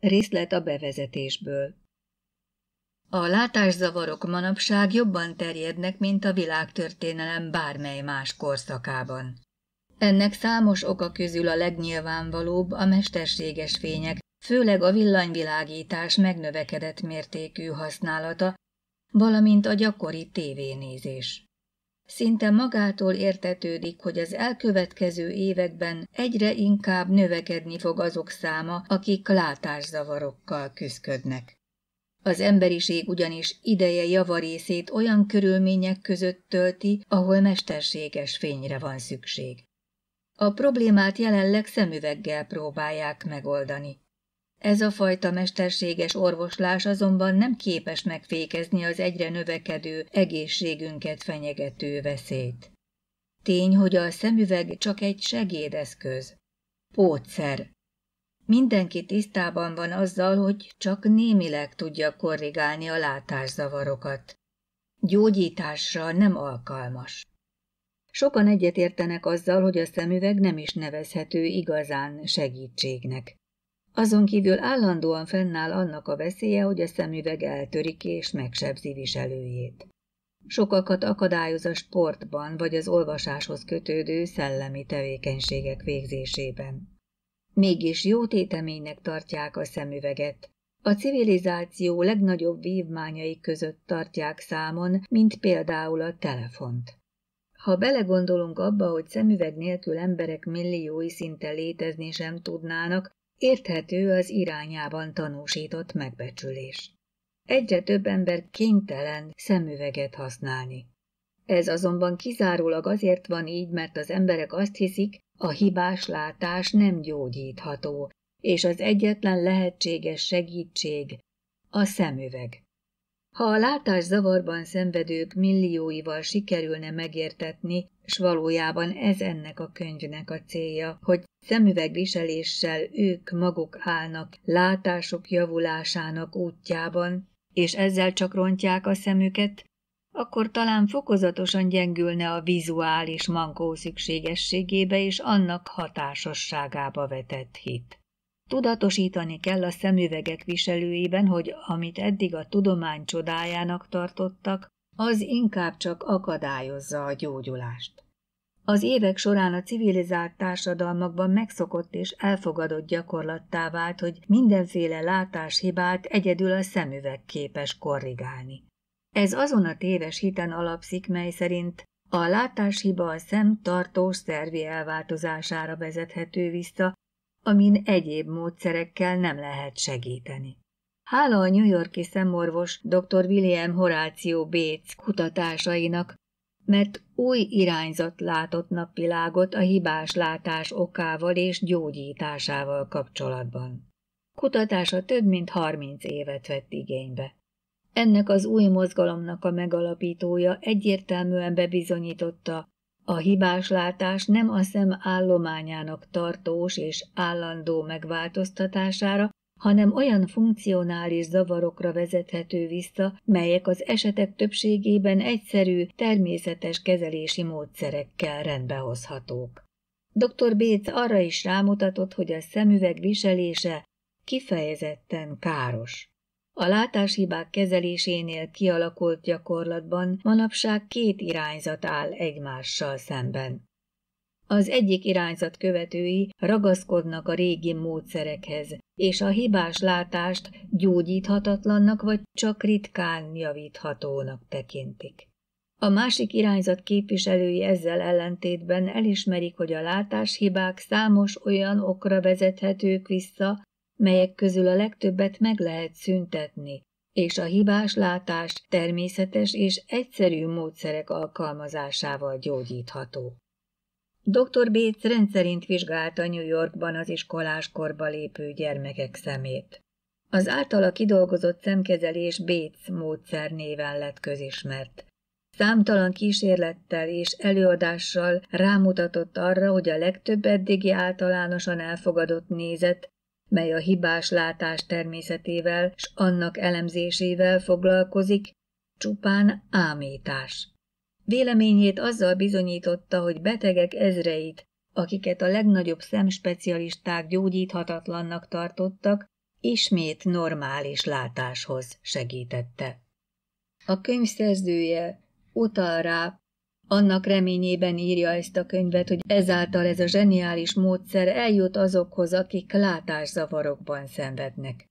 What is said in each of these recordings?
Részlet a bevezetésből. A látászavarok manapság jobban terjednek, mint a világtörténelem bármely más korszakában. Ennek számos oka közül a legnyilvánvalóbb a mesterséges fények, főleg a villanyvilágítás megnövekedett mértékű használata, valamint a gyakori tévénézés. Szinte magától értetődik, hogy az elkövetkező években egyre inkább növekedni fog azok száma, akik látászavarokkal küzdködnek. Az emberiség ugyanis ideje javarészét olyan körülmények között tölti, ahol mesterséges fényre van szükség. A problémát jelenleg szemüveggel próbálják megoldani. Ez a fajta mesterséges orvoslás azonban nem képes megfékezni az egyre növekedő egészségünket fenyegető veszélyt. Tény, hogy a szemüveg csak egy segédeszköz. Pótszer. Mindenki tisztában van azzal, hogy csak némileg tudja korrigálni a látászavarokat. Gyógyításra nem alkalmas. Sokan egyetértenek azzal, hogy a szemüveg nem is nevezhető igazán segítségnek. Azon kívül állandóan fennáll annak a veszélye, hogy a szemüveg eltörik és megsebzi viselőjét. Sokakat akadályoz a sportban vagy az olvasáshoz kötődő szellemi tevékenységek végzésében. Mégis jó téteménynek tartják a szemüveget. A civilizáció legnagyobb vívmányai között tartják számon, mint például a telefont. Ha belegondolunk abba, hogy szemüveg nélkül emberek milliói szinte létezni sem tudnának, Érthető az irányában tanúsított megbecsülés. Egyre több ember kénytelen szemüveget használni. Ez azonban kizárólag azért van így, mert az emberek azt hiszik, a hibás látás nem gyógyítható, és az egyetlen lehetséges segítség a szemüveg. Ha a látás zavarban szenvedők millióival sikerülne megértetni, s valójában ez ennek a könyvnek a célja, hogy szemüvegviseléssel ők maguk állnak látások javulásának útjában, és ezzel csak rontják a szemüket, akkor talán fokozatosan gyengülne a vizuális mankó szükségességébe és annak hatásosságába vetett hit. Tudatosítani kell a szemüvegek viselőiben, hogy amit eddig a tudomány csodájának tartottak, az inkább csak akadályozza a gyógyulást az évek során a civilizált társadalmakban megszokott és elfogadott gyakorlattá vált, hogy mindenféle látáshibát egyedül a szemüveg képes korrigálni. Ez azon a téves hiten alapszik, mely szerint a látáshiba a szem tartós szervi elváltozására vezethető vissza, amin egyéb módszerekkel nem lehet segíteni. Hála a New Yorki szemorvos dr. William Horáció Bates kutatásainak mert új irányzat látott napvilágot a hibás látás okával és gyógyításával kapcsolatban. Kutatása több mint 30 évet vett igénybe. Ennek az új mozgalomnak a megalapítója egyértelműen bebizonyította, a hibás látás nem a szem állományának tartós és állandó megváltoztatására, hanem olyan funkcionális zavarokra vezethető vissza, melyek az esetek többségében egyszerű, természetes kezelési módszerekkel rendbehozhatók. Dr. Béc arra is rámutatott, hogy a szemüveg viselése kifejezetten káros. A látáshibák kezelésénél kialakult gyakorlatban manapság két irányzat áll egymással szemben. Az egyik irányzat követői ragaszkodnak a régi módszerekhez, és a hibás látást gyógyíthatatlannak vagy csak ritkán javíthatónak tekintik. A másik irányzat képviselői ezzel ellentétben elismerik, hogy a látáshibák számos olyan okra vezethetők vissza, melyek közül a legtöbbet meg lehet szüntetni, és a hibás látást természetes és egyszerű módszerek alkalmazásával gyógyítható. Dr. Bates rendszerint vizsgálta New Yorkban az iskolás lépő gyermekek szemét. Az általa kidolgozott szemkezelés Bates módszer néven lett közismert. Számtalan kísérlettel és előadással rámutatott arra, hogy a legtöbb eddigi általánosan elfogadott nézet, mely a hibás látás természetével s annak elemzésével foglalkozik, csupán ámítás. Véleményét azzal bizonyította, hogy betegek ezreit, akiket a legnagyobb szemspecialisták gyógyíthatatlannak tartottak, ismét normális látáshoz segítette. A könyv szerzője utal rá, annak reményében írja ezt a könyvet, hogy ezáltal ez a zseniális módszer eljut azokhoz, akik látászavarokban szenvednek.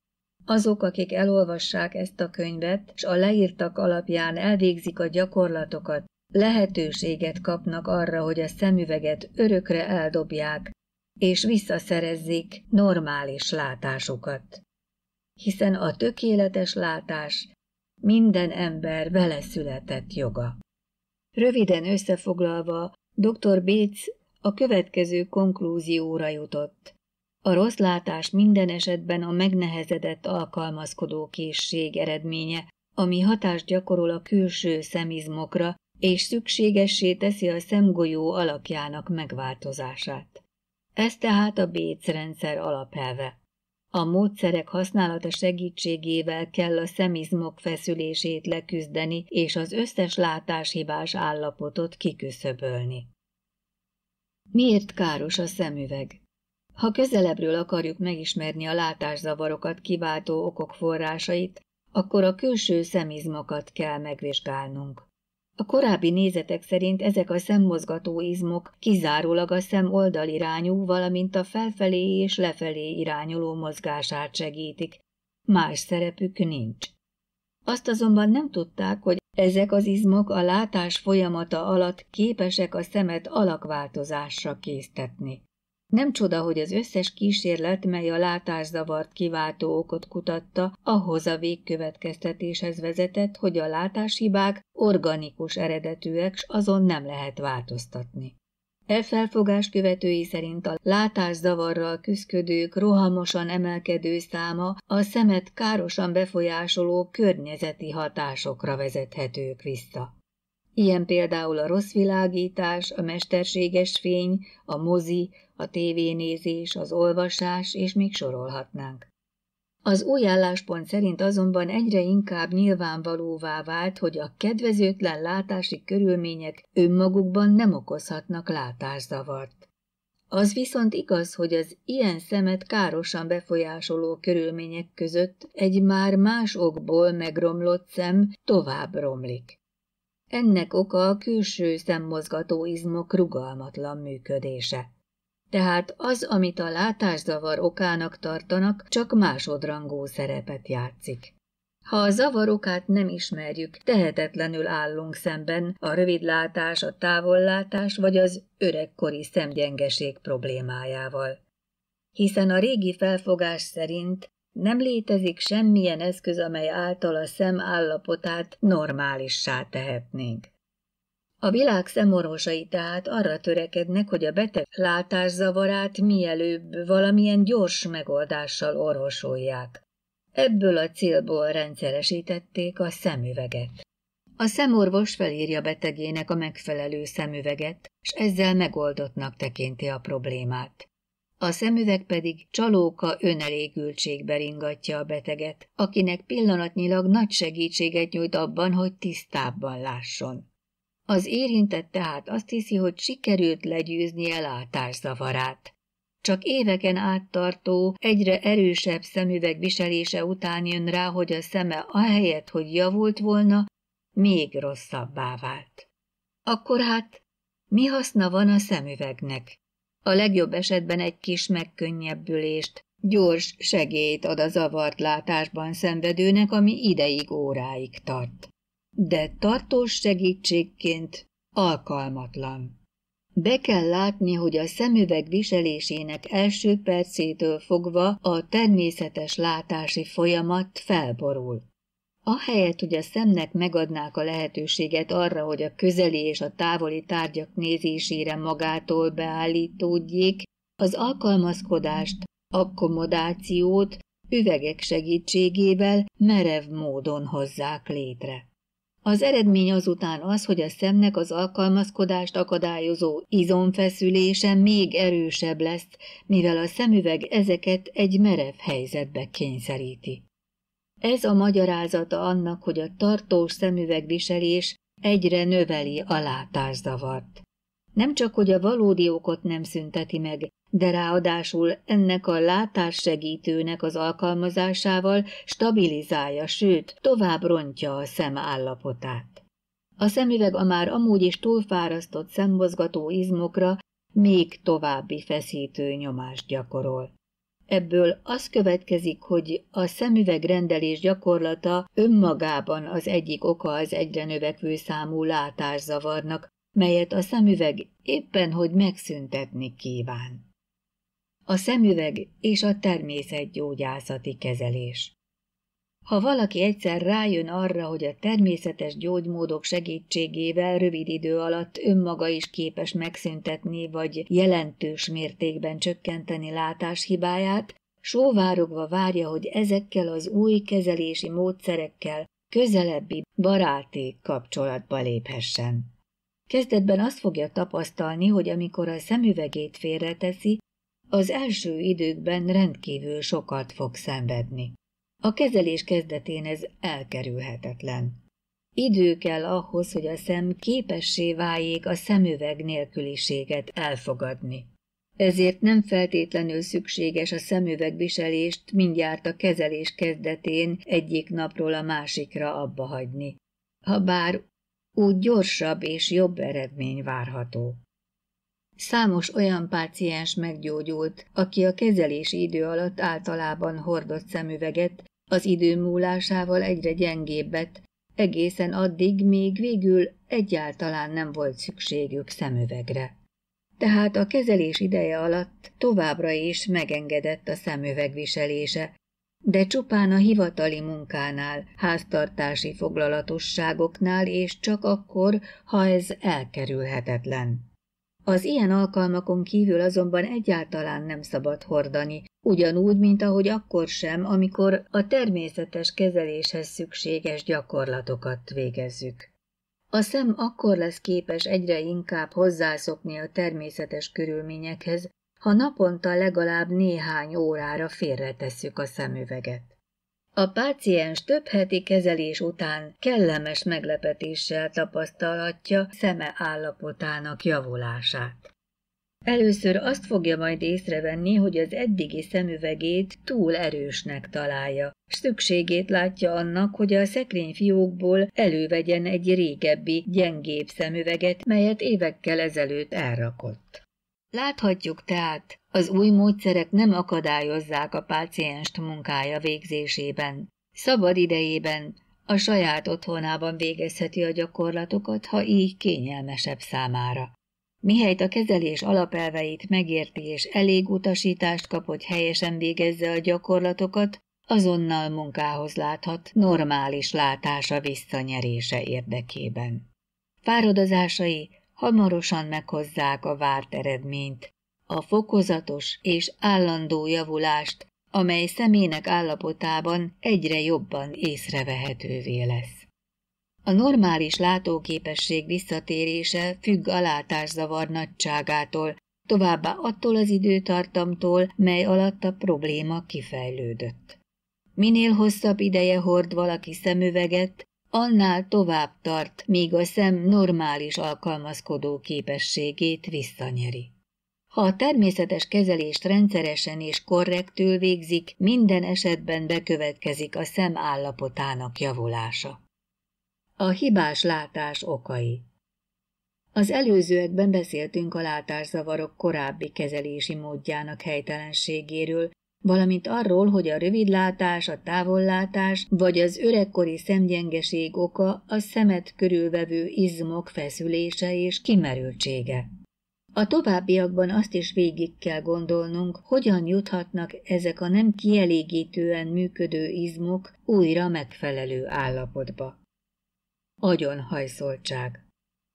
Azok, akik elolvassák ezt a könyvet, és a leírtak alapján elvégzik a gyakorlatokat, lehetőséget kapnak arra, hogy a szemüveget örökre eldobják, és visszaszerezzék normális látásukat. Hiszen a tökéletes látás minden ember vele született joga. Röviden összefoglalva, dr. Béc a következő konklúzióra jutott. A rossz látás minden esetben a megnehezedett alkalmazkodó készség eredménye, ami hatást gyakorol a külső szemizmokra, és szükségessé teszi a szemgolyó alakjának megváltozását. Ez tehát a Béc rendszer alapelve. A módszerek használata segítségével kell a szemizmok feszülését leküzdeni és az összes látáshibás állapotot kiküszöbölni. Miért káros a szemüveg? Ha közelebbről akarjuk megismerni a látászavarokat kiváltó okok forrásait, akkor a külső szemizmokat kell megvizsgálnunk. A korábbi nézetek szerint ezek a szemmozgató izmok kizárólag a szem oldalirányú, valamint a felfelé és lefelé irányuló mozgását segítik. Más szerepük nincs. Azt azonban nem tudták, hogy ezek az izmok a látás folyamata alatt képesek a szemet alakváltozásra késztetni. Nem csoda, hogy az összes kísérlet, mely a látászavart kiváltó okot kutatta, ahhoz a végkövetkeztetéshez vezetett, hogy a látáshibák organikus eredetűek, s azon nem lehet változtatni. E felfogás követői szerint a látászavarral küzdők rohamosan emelkedő száma a szemet károsan befolyásoló környezeti hatásokra vezethetők vissza. Ilyen például a rossz világítás, a mesterséges fény, a mozi, a tévénézés, az olvasás, és még sorolhatnánk. Az új álláspont szerint azonban egyre inkább nyilvánvalóvá vált, hogy a kedvezőtlen látási körülmények önmagukban nem okozhatnak látászavart. Az viszont igaz, hogy az ilyen szemet károsan befolyásoló körülmények között egy már más okból megromlott szem tovább romlik. Ennek oka a külső szemmozgató izmok rugalmatlan működése. Tehát az, amit a látászavar okának tartanak, csak másodrangú szerepet játszik. Ha a zavarokát nem ismerjük, tehetetlenül állunk szemben a rövidlátás, a távollátás vagy az öregkori szemgyengeség problémájával. Hiszen a régi felfogás szerint nem létezik semmilyen eszköz, amely által a szem állapotát normálissá tehetnénk. A világ szemorvosai tehát arra törekednek, hogy a beteg látászavarát mielőbb valamilyen gyors megoldással orvosolják. Ebből a célból rendszeresítették a szemüveget. A szemorvos felírja betegének a megfelelő szemüveget, és ezzel megoldottnak tekinti a problémát a szemüveg pedig csalóka önelégültségbe ringatja a beteget, akinek pillanatnyilag nagy segítséget nyújt abban, hogy tisztábban lásson. Az érintett tehát azt hiszi, hogy sikerült legyőzni zavarát. Csak éveken áttartó, egyre erősebb szemüveg viselése után jön rá, hogy a szeme ahelyett, hogy javult volna, még rosszabbá vált. Akkor hát mi haszna van a szemüvegnek? a legjobb esetben egy kis megkönnyebbülést, gyors segélyt ad a zavart látásban szenvedőnek, ami ideig óráig tart. De tartós segítségként alkalmatlan. Be kell látni, hogy a szemüveg viselésének első percétől fogva a természetes látási folyamat felborul. Ahelyett, hogy a szemnek megadnák a lehetőséget arra, hogy a közeli és a távoli tárgyak nézésére magától beállítódjék, az alkalmazkodást, akkomodációt üvegek segítségével merev módon hozzák létre. Az eredmény azután az, hogy a szemnek az alkalmazkodást akadályozó izomfeszülése még erősebb lesz, mivel a szemüveg ezeket egy merev helyzetbe kényszeríti. Ez a magyarázata annak, hogy a tartós szemüvegviselés egyre növeli a látászavart. Nem csak, hogy a valódi okot nem szünteti meg, de ráadásul ennek a látássegítőnek az alkalmazásával stabilizálja, sőt, tovább rontja a szem állapotát. A szemüveg a már amúgy is túlfárasztott szemmozgató izmokra még további feszítő nyomást gyakorol. Ebből az következik, hogy a szemüvegrendelés gyakorlata önmagában az egyik oka az egyre növekvő számú látászavarnak, melyet a szemüveg éppen hogy megszüntetni kíván. A szemüveg és a természetgyógyászati kezelés ha valaki egyszer rájön arra, hogy a természetes gyógymódok segítségével rövid idő alatt önmaga is képes megszüntetni vagy jelentős mértékben csökkenteni látáshibáját, sóvárogva várja, hogy ezekkel az új kezelési módszerekkel közelebbi, baráti kapcsolatba léphessen. Kezdetben azt fogja tapasztalni, hogy amikor a szemüvegét félreteszi, az első időkben rendkívül sokat fog szenvedni. A kezelés kezdetén ez elkerülhetetlen. Idő kell ahhoz, hogy a szem képessé váljék a szemüveg nélküliséget elfogadni. Ezért nem feltétlenül szükséges a szemüvegviselést mindjárt a kezelés kezdetén egyik napról a másikra abba hagyni. Habár úgy gyorsabb és jobb eredmény várható. Számos olyan páciens meggyógyult, aki a kezelési idő alatt általában hordott szemüveget, az idő múlásával egyre gyengébbet, egészen addig még végül egyáltalán nem volt szükségük szemüvegre. Tehát a kezelés ideje alatt továbbra is megengedett a szemüveg viselése, de csupán a hivatali munkánál, háztartási foglalatosságoknál és csak akkor, ha ez elkerülhetetlen. Az ilyen alkalmakon kívül azonban egyáltalán nem szabad hordani, ugyanúgy, mint ahogy akkor sem, amikor a természetes kezeléshez szükséges gyakorlatokat végezzük. A szem akkor lesz képes egyre inkább hozzászokni a természetes körülményekhez, ha naponta legalább néhány órára félretesszük a szemüveget. A páciens több heti kezelés után kellemes meglepetéssel tapasztalhatja szeme állapotának javulását. Először azt fogja majd észrevenni, hogy az eddigi szemüvegét túl erősnek találja. Szükségét látja annak, hogy a fiókból elővegyen egy régebbi, gyengébb szemüveget, melyet évekkel ezelőtt elrakott. Láthatjuk tehát, az új módszerek nem akadályozzák a pácienst munkája végzésében. Szabad idejében, a saját otthonában végezheti a gyakorlatokat, ha így kényelmesebb számára. Mihelyt a kezelés alapelveit megérti és elég utasítást kap, hogy helyesen végezze a gyakorlatokat, azonnal munkához láthat, normális látása visszanyerése érdekében. Fáradozásai hamarosan meghozzák a várt eredményt, a fokozatos és állandó javulást, amely szemének állapotában egyre jobban észrevehetővé lesz. A normális látóképesség visszatérése függ a látászavar nagyságától, továbbá attól az időtartamtól, mely alatt a probléma kifejlődött. Minél hosszabb ideje hord valaki szemüveget, annál tovább tart, míg a szem normális alkalmazkodó képességét visszanyeri. Ha a természetes kezelést rendszeresen és korrektül végzik, minden esetben bekövetkezik a szem állapotának javulása. A hibás látás okai Az előzőekben beszéltünk a látászavarok korábbi kezelési módjának helytelenségéről, valamint arról, hogy a rövidlátás, a távollátás vagy az öregkori szemgyengeség oka a szemet körülvevő izmok feszülése és kimerültsége. A továbbiakban azt is végig kell gondolnunk, hogyan juthatnak ezek a nem kielégítően működő izmok újra megfelelő állapotba agyonhajszoltság.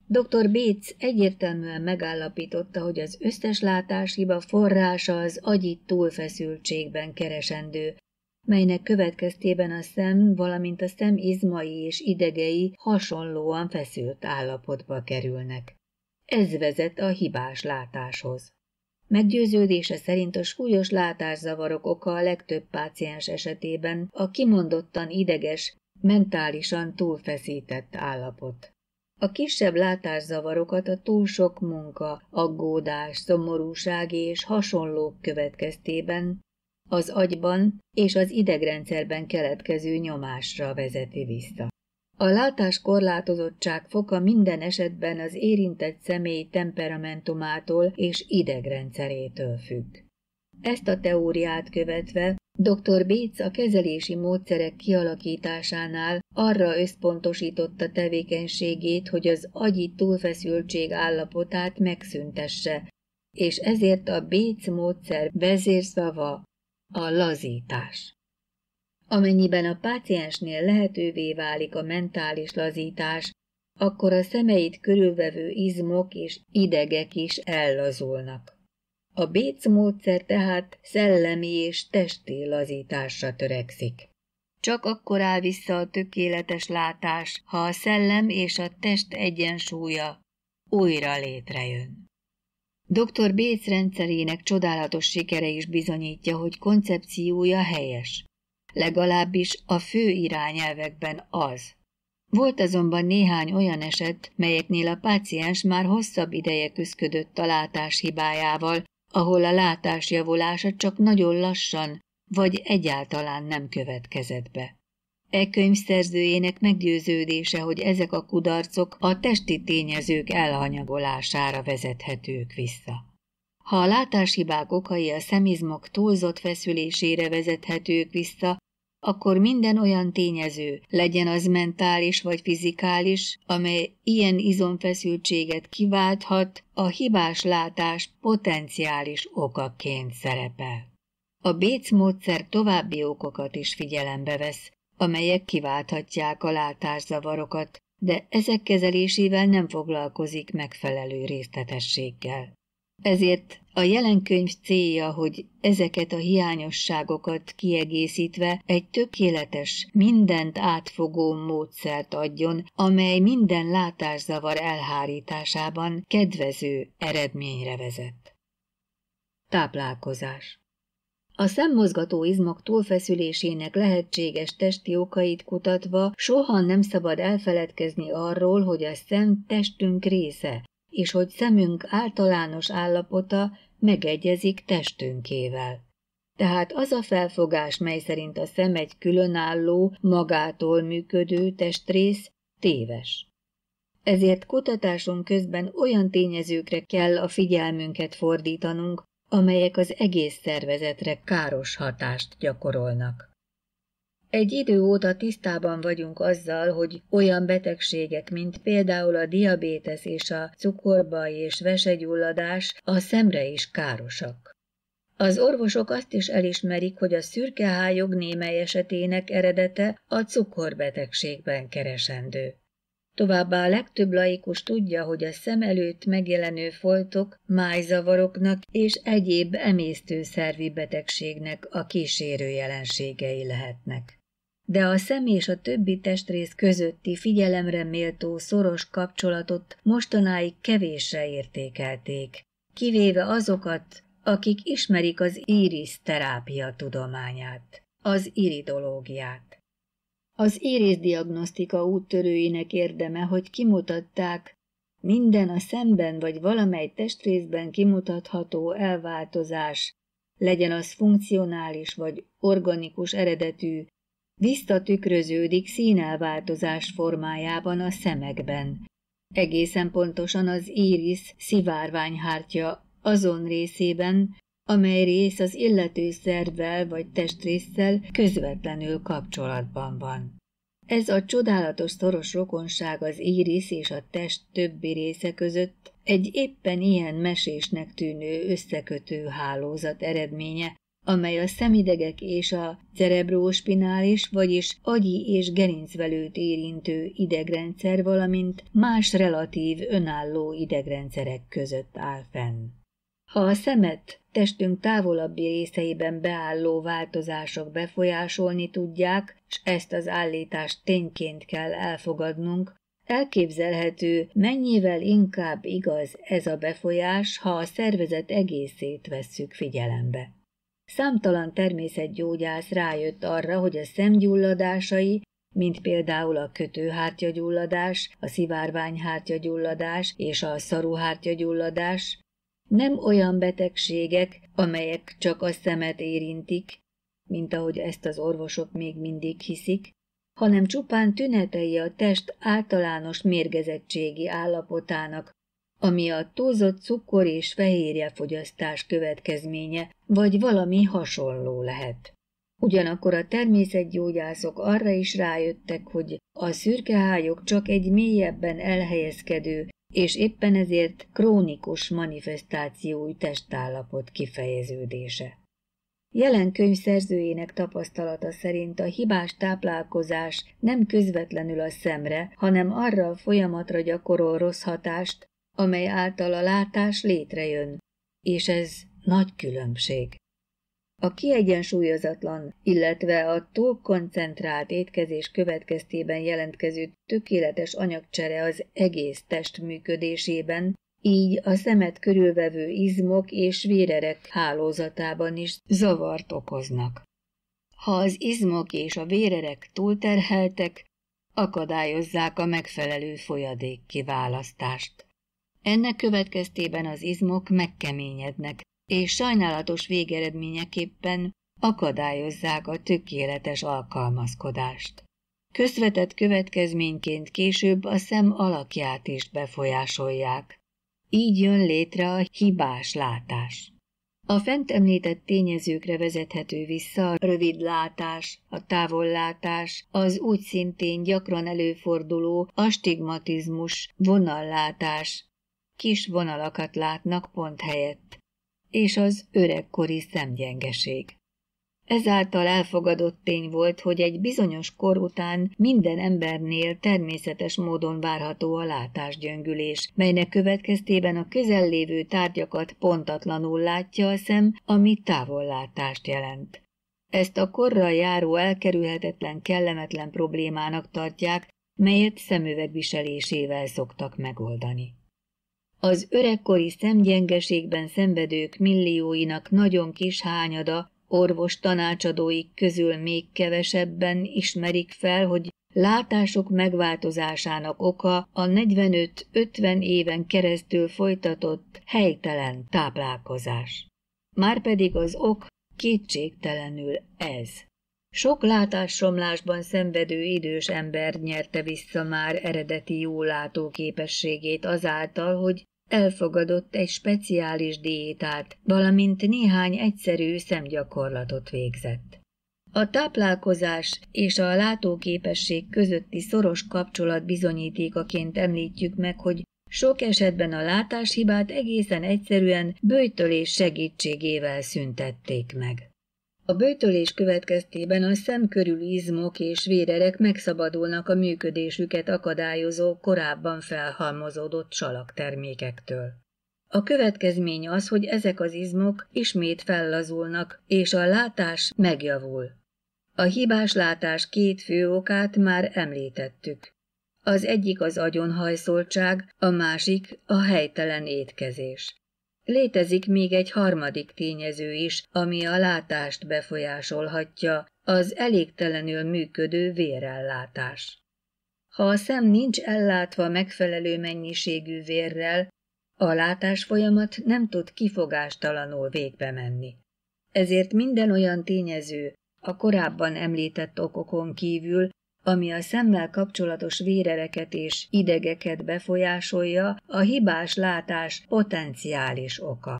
Dr. Bécs egyértelműen megállapította, hogy az összes látáshiba forrása az agyi túlfeszültségben keresendő, melynek következtében a szem, valamint a szem izmai és idegei hasonlóan feszült állapotba kerülnek. Ez vezet a hibás látáshoz. Meggyőződése szerint a súlyos látászavarok oka a legtöbb páciens esetében a kimondottan ideges, mentálisan túlfeszített állapot. A kisebb látászavarokat a túl sok munka, aggódás, szomorúság és hasonlók következtében az agyban és az idegrendszerben keletkező nyomásra vezeti vissza. A látás korlátozottság foka minden esetben az érintett személy temperamentumától és idegrendszerétől függ. Ezt a teóriát követve Dr. Béc a kezelési módszerek kialakításánál arra összpontosította tevékenységét, hogy az agyi túlfeszültség állapotát megszüntesse, és ezért a Béc módszer vezérszava a lazítás. Amennyiben a páciensnél lehetővé válik a mentális lazítás, akkor a szemeit körülvevő izmok és idegek is ellazulnak. A Béc módszer tehát szellemi és testi lazításra törekszik. Csak akkor áll vissza a tökéletes látás, ha a szellem és a test egyensúlya újra létrejön. Dr. Béc rendszerének csodálatos sikere is bizonyítja, hogy koncepciója helyes. Legalábbis a fő irányelvekben az. Volt azonban néhány olyan eset, melyeknél a páciens már hosszabb ideje küzdött a látás hibájával, ahol a látás javulása csak nagyon lassan, vagy egyáltalán nem következett be. E könyv szerzőjének meggyőződése, hogy ezek a kudarcok a testi tényezők elhanyagolására vezethetők vissza. Ha a látáshibák okai a szemizmok túlzott feszülésére vezethetők vissza, akkor minden olyan tényező, legyen az mentális vagy fizikális, amely ilyen izomfeszültséget kiválthat, a hibás látás potenciális okaként szerepel. A Béc módszer további okokat is figyelembe vesz, amelyek kiválthatják a látászavarokat, de ezek kezelésével nem foglalkozik megfelelő részletességgel. Ezért a jelenkönyv célja, hogy ezeket a hiányosságokat kiegészítve egy tökéletes, mindent átfogó módszert adjon, amely minden látászavar elhárításában kedvező eredményre vezet. Táplálkozás a szemmozgató izmok túlfeszülésének lehetséges testi okait kutatva soha nem szabad elfeledkezni arról, hogy a szem testünk része, és hogy szemünk általános állapota megegyezik testünkével. Tehát az a felfogás, mely szerint a szem egy különálló, magától működő testrész, téves. Ezért kutatásunk közben olyan tényezőkre kell a figyelmünket fordítanunk, amelyek az egész szervezetre káros hatást gyakorolnak. Egy idő óta tisztában vagyunk azzal, hogy olyan betegségek, mint például a diabétesz és a cukorbaj és vesegyulladás a szemre is károsak. Az orvosok azt is elismerik, hogy a szürkehályog némely esetének eredete a cukorbetegségben keresendő. Továbbá a legtöbb laikus tudja, hogy a szem előtt megjelenő foltok májzavaroknak és egyéb emésztőszervi betegségnek a kísérő jelenségei lehetnek de a szem és a többi testrész közötti figyelemre méltó szoros kapcsolatot mostanáig kevésre értékelték, kivéve azokat, akik ismerik az íris terápia tudományát, az iridológiát. Az íris diagnosztika úttörőinek érdeme, hogy kimutatták, minden a szemben vagy valamely testrészben kimutatható elváltozás, legyen az funkcionális vagy organikus eredetű, visszatükröződik színelváltozás formájában a szemekben. Egészen pontosan az íris szivárványhártya azon részében, amely rész az illető szervvel vagy testrészsel közvetlenül kapcsolatban van. Ez a csodálatos szoros rokonság az íris és a test többi része között egy éppen ilyen mesésnek tűnő összekötő hálózat eredménye, amely a szemidegek és a cerebróspinális, vagyis agyi és gerincvelőt érintő idegrendszer, valamint más relatív önálló idegrendszerek között áll fenn. Ha a szemet testünk távolabbi részeiben beálló változások befolyásolni tudják, és ezt az állítást tényként kell elfogadnunk, elképzelhető, mennyivel inkább igaz ez a befolyás, ha a szervezet egészét vesszük figyelembe. Számtalan természetgyógyász rájött arra, hogy a szemgyulladásai, mint például a kötőhártyagyulladás, a szivárványhártyagyulladás és a szaruhártyagyulladás, nem olyan betegségek, amelyek csak a szemet érintik, mint ahogy ezt az orvosok még mindig hiszik, hanem csupán tünetei a test általános mérgezettségi állapotának, ami a túlzott cukor és fehérjefogyasztás következménye, vagy valami hasonló lehet. Ugyanakkor a természetgyógyászok arra is rájöttek, hogy a szürkehályok csak egy mélyebben elhelyezkedő és éppen ezért krónikus manifestációi testállapot kifejeződése. Jelen könyvszerzőjének szerzőjének tapasztalata szerint a hibás táplálkozás nem közvetlenül a szemre, hanem arra a folyamatra gyakorol rossz hatást, amely által a látás létrejön, és ez nagy különbség. A kiegyensúlyozatlan, illetve a túl koncentrált étkezés következtében jelentkező tökéletes anyagcsere az egész test működésében, így a szemet körülvevő izmok és vérerek hálózatában is zavart okoznak. Ha az izmok és a vérerek túlterheltek, akadályozzák a megfelelő folyadék kiválasztást. Ennek következtében az izmok megkeményednek, és sajnálatos végeredményeképpen akadályozzák a tökéletes alkalmazkodást. Közvetett következményként később a szem alakját is befolyásolják. Így jön létre a hibás látás. A fent említett tényezőkre vezethető vissza a látás, a távollátás, az úgy szintén gyakran előforduló astigmatizmus, vonallátás, kis vonalakat látnak pont helyett, és az öregkori szemgyengeség. Ezáltal elfogadott tény volt, hogy egy bizonyos kor után minden embernél természetes módon várható a látásgyöngülés, melynek következtében a közellévő tárgyakat pontatlanul látja a szem, ami távollátást jelent. Ezt a korra járó elkerülhetetlen kellemetlen problémának tartják, melyet szemüvegviselésével szoktak megoldani. Az öregkori szemgyengeségben szenvedők millióinak nagyon kis hányada orvos tanácsadóik közül még kevesebben ismerik fel, hogy látások megváltozásának oka a 45-50 éven keresztül folytatott helytelen táplálkozás. Márpedig az ok kétségtelenül ez. Sok látásromlásban szenvedő idős ember nyerte vissza már eredeti jólátó képességét azáltal, hogy elfogadott egy speciális diétát, valamint néhány egyszerű szemgyakorlatot végzett. A táplálkozás és a látóképesség közötti szoros kapcsolat bizonyítékaként említjük meg, hogy sok esetben a látáshibát egészen egyszerűen bőjtölés segítségével szüntették meg. A bőtölés következtében a szem körül izmok és vérerek megszabadulnak a működésüket akadályozó, korábban felhalmozódott salaktermékektől. A következmény az, hogy ezek az izmok ismét fellazulnak, és a látás megjavul. A hibás látás két fő okát már említettük. Az egyik az agyonhajszoltság, a másik a helytelen étkezés. Létezik még egy harmadik tényező is, ami a látást befolyásolhatja, az elégtelenül működő vérellátás. Ha a szem nincs ellátva megfelelő mennyiségű vérrel, a látás folyamat nem tud kifogástalanul végbe menni. Ezért minden olyan tényező, a korábban említett okokon kívül, ami a szemmel kapcsolatos vérereket és idegeket befolyásolja, a hibás látás potenciális oka.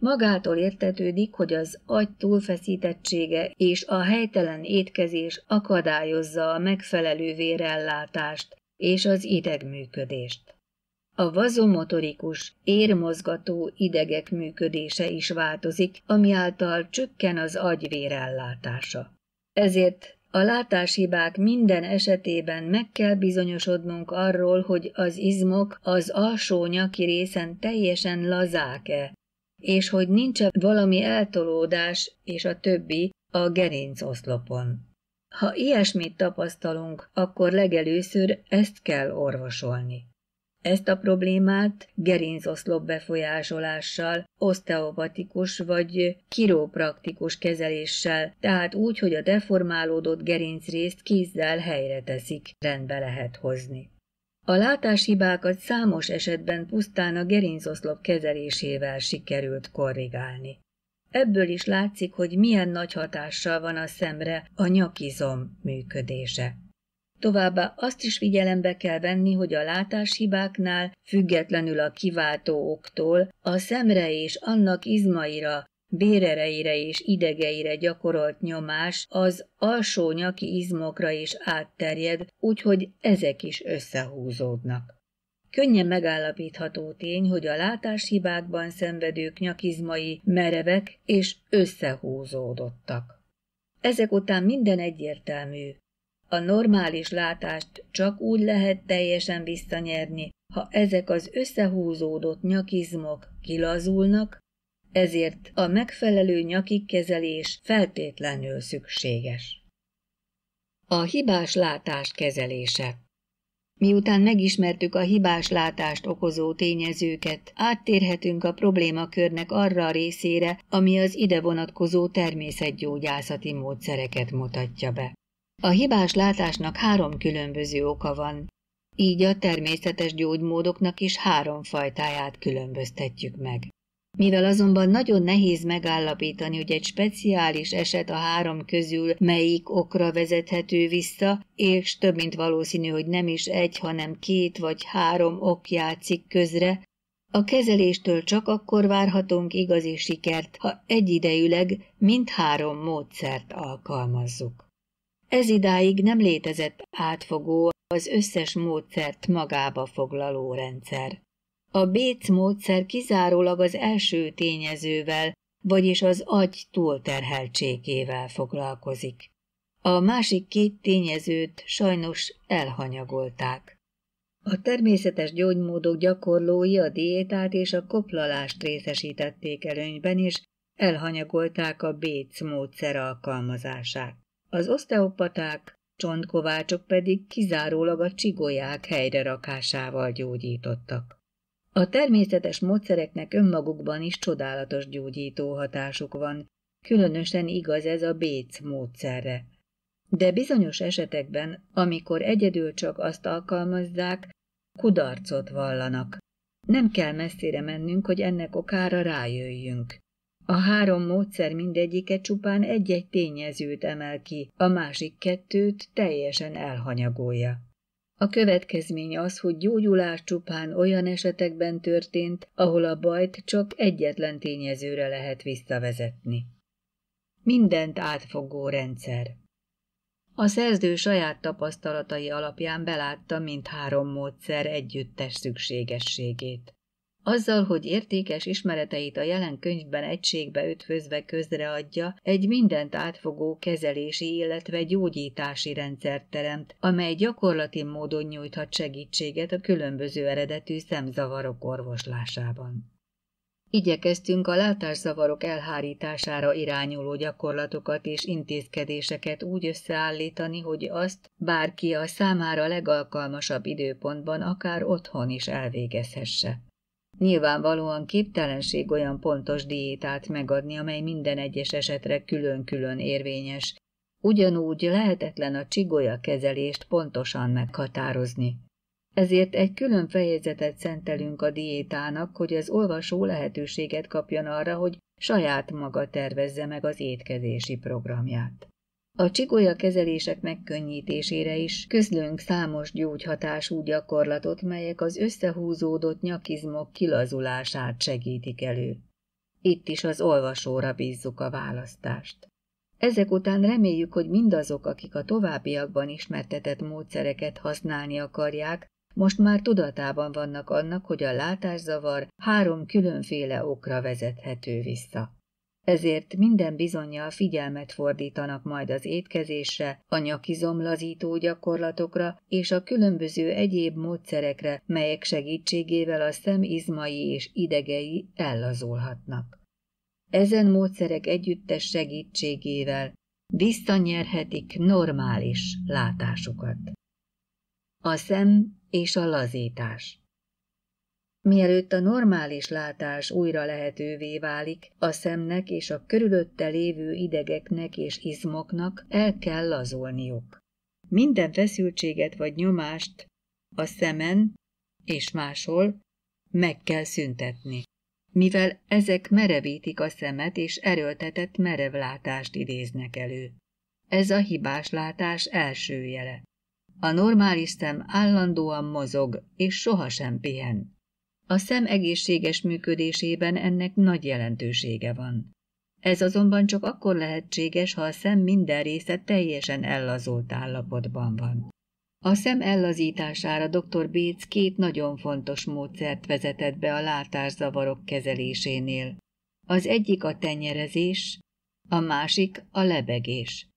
Magától értetődik, hogy az agy túlfeszítettsége és a helytelen étkezés akadályozza a megfelelő vérellátást és az idegműködést. A vazomotorikus, érmozgató idegek működése is változik, ami által csökken az agy vérellátása. Ezért a látáshibák minden esetében meg kell bizonyosodnunk arról, hogy az izmok az alsó nyaki részen teljesen lazák-e, és hogy nincs -e valami eltolódás és a többi a gerincoszlopon. Ha ilyesmit tapasztalunk, akkor legelőször ezt kell orvosolni. Ezt a problémát gerincoszlop befolyásolással, osteopatikus vagy kiropraktikus kezeléssel, tehát úgy, hogy a deformálódott gerincrészt kézzel helyre teszik, rendbe lehet hozni. A látáshibákat számos esetben pusztán a gerincoszlop kezelésével sikerült korrigálni. Ebből is látszik, hogy milyen nagy hatással van a szemre a nyakizom működése. Továbbá azt is figyelembe kell venni, hogy a látáshibáknál, függetlenül a kiváltó októl, a szemre és annak izmaira, bérereire és idegeire gyakorolt nyomás az alsó nyaki izmokra is átterjed, úgyhogy ezek is összehúzódnak. Könnyen megállapítható tény, hogy a látáshibákban szenvedők nyakizmai merevek és összehúzódottak. Ezek után minden egyértelmű, a normális látást csak úgy lehet teljesen visszanyerni, ha ezek az összehúzódott nyakizmok kilazulnak, ezért a megfelelő nyakik kezelés feltétlenül szükséges. A hibás látás kezelése Miután megismertük a hibás látást okozó tényezőket, áttérhetünk a problémakörnek arra a részére, ami az ide vonatkozó természetgyógyászati módszereket mutatja be. A hibás látásnak három különböző oka van, így a természetes gyógymódoknak is három fajtáját különböztetjük meg. Mivel azonban nagyon nehéz megállapítani, hogy egy speciális eset a három közül melyik okra vezethető vissza, és több mint valószínű, hogy nem is egy, hanem két vagy három ok játszik közre, a kezeléstől csak akkor várhatunk igazi sikert, ha egyidejűleg mindhárom módszert alkalmazzuk. Ez idáig nem létezett átfogó, az összes módszert magába foglaló rendszer. A Béc módszer kizárólag az első tényezővel, vagyis az agy túlterheltségével foglalkozik. A másik két tényezőt sajnos elhanyagolták. A természetes gyógymódok gyakorlói a diétát és a koplalást részesítették előnyben, és elhanyagolták a Béc módszer alkalmazását. Az oszteopaták, csontkovácsok pedig kizárólag a csigolyák rakásával gyógyítottak. A természetes módszereknek önmagukban is csodálatos gyógyító hatásuk van, különösen igaz ez a Béc módszerre. De bizonyos esetekben, amikor egyedül csak azt alkalmazzák, kudarcot vallanak. Nem kell messzire mennünk, hogy ennek okára rájöjjünk. A három módszer mindegyike csupán egy-egy tényezőt emel ki, a másik kettőt teljesen elhanyagolja. A következmény az, hogy gyógyulás csupán olyan esetekben történt, ahol a bajt csak egyetlen tényezőre lehet visszavezetni. Mindent átfogó rendszer. A szerző saját tapasztalatai alapján belátta mindhárom módszer együttes szükségességét. Azzal, hogy értékes ismereteit a jelen könyvben egységbe ötvözve közreadja, egy mindent átfogó kezelési, illetve gyógyítási rendszert teremt, amely gyakorlati módon nyújthat segítséget a különböző eredetű szemzavarok orvoslásában. Igyekeztünk a látászavarok elhárítására irányuló gyakorlatokat és intézkedéseket úgy összeállítani, hogy azt bárki a számára legalkalmasabb időpontban akár otthon is elvégezhesse. Nyilvánvalóan képtelenség olyan pontos diétát megadni, amely minden egyes esetre külön-külön érvényes. Ugyanúgy lehetetlen a csigolya kezelést pontosan meghatározni. Ezért egy külön fejezetet szentelünk a diétának, hogy az olvasó lehetőséget kapjon arra, hogy saját maga tervezze meg az étkezési programját. A csigolya kezelések megkönnyítésére is közlünk számos gyógyhatású gyakorlatot, melyek az összehúzódott nyakizmok kilazulását segítik elő. Itt is az olvasóra bízzuk a választást. Ezek után reméljük, hogy mindazok, akik a továbbiakban ismertetett módszereket használni akarják, most már tudatában vannak annak, hogy a látászavar három különféle okra vezethető vissza ezért minden bizonyal figyelmet fordítanak majd az étkezésre, a nyakizomlazító gyakorlatokra és a különböző egyéb módszerekre, melyek segítségével a szem izmai és idegei ellazulhatnak. Ezen módszerek együttes segítségével visszanyerhetik normális látásukat. A szem és a lazítás Mielőtt a normális látás újra lehetővé válik, a szemnek és a körülötte lévő idegeknek és izmoknak el kell lazulniuk. Minden feszültséget vagy nyomást a szemen és máshol meg kell szüntetni, mivel ezek merevítik a szemet és erőltetett látást idéznek elő. Ez a hibás látás első jele. A normális szem állandóan mozog és sohasem pihen. A szem egészséges működésében ennek nagy jelentősége van. Ez azonban csak akkor lehetséges, ha a szem minden része teljesen ellazolt állapotban van. A szem ellazítására dr. Béc két nagyon fontos módszert vezetett be a látászavarok kezelésénél. Az egyik a tenyerezés, a másik a lebegés.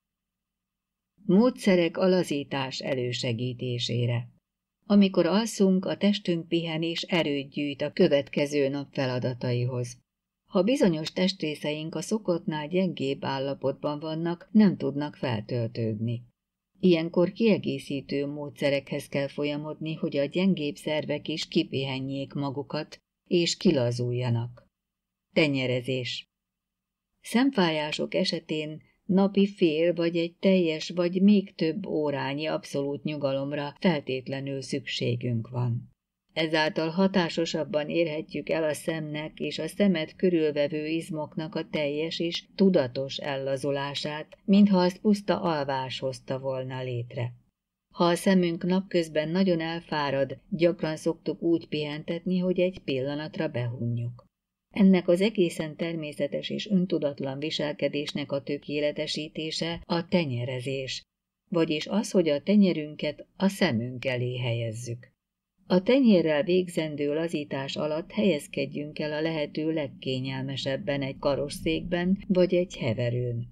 Módszerek a lazítás elősegítésére. Amikor alszunk, a testünk pihen és erőt gyűjt a következő nap feladataihoz. Ha bizonyos testrészeink a szokottnál gyengébb állapotban vannak, nem tudnak feltöltődni. Ilyenkor kiegészítő módszerekhez kell folyamodni, hogy a gyengébb szervek is kipihenjék magukat és kilazuljanak. Tenyerezés Szemfájások esetén Napi fél vagy egy teljes vagy még több órányi abszolút nyugalomra feltétlenül szükségünk van. Ezáltal hatásosabban érhetjük el a szemnek és a szemet körülvevő izmoknak a teljes és tudatos ellazulását, mintha azt puszta alvás hozta volna létre. Ha a szemünk napközben nagyon elfárad, gyakran szoktuk úgy pihentetni, hogy egy pillanatra behunjuk. Ennek az egészen természetes és öntudatlan viselkedésnek a tökéletesítése a tenyerezés, vagyis az, hogy a tenyerünket a szemünk elé helyezzük. A tenyérrel végzendő lazítás alatt helyezkedjünk el a lehető legkényelmesebben egy karosszékben vagy egy heverőn.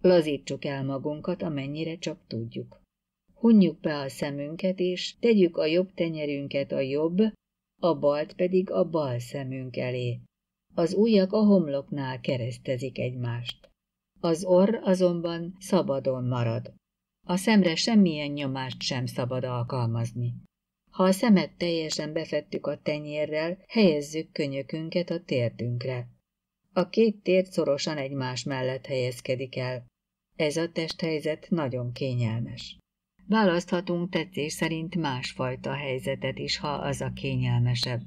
Lazítsuk el magunkat, amennyire csak tudjuk. Hunjuk be a szemünket, és tegyük a jobb tenyerünket a jobb, a balt pedig a bal szemünk elé az ujjak a homloknál keresztezik egymást. Az orr azonban szabadon marad. A szemre semmilyen nyomást sem szabad alkalmazni. Ha a szemet teljesen befettük a tenyérrel, helyezzük könyökünket a térdünkre. A két tér szorosan egymás mellett helyezkedik el. Ez a testhelyzet nagyon kényelmes. Választhatunk tetszés szerint másfajta helyzetet is, ha az a kényelmesebb.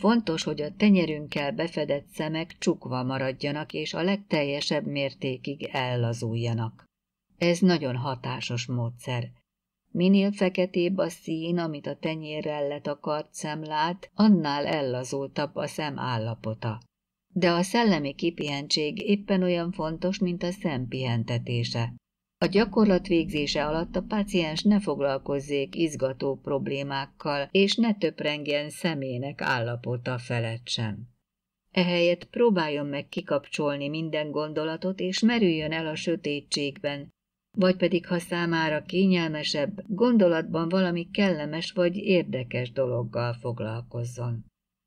Fontos, hogy a tenyerünkkel befedett szemek csukva maradjanak, és a legteljesebb mértékig ellazuljanak. Ez nagyon hatásos módszer. Minél feketébb a szín, amit a tenyérrel letakart szem lát, annál ellazultabb a szem állapota. De a szellemi kipihentség éppen olyan fontos, mint a szem pihentetése. A gyakorlat végzése alatt a páciens ne foglalkozzék izgató problémákkal, és ne töprengjen szemének állapota felett sem. Ehelyett próbáljon meg kikapcsolni minden gondolatot, és merüljön el a sötétségben, vagy pedig, ha számára kényelmesebb, gondolatban valami kellemes vagy érdekes dologgal foglalkozzon.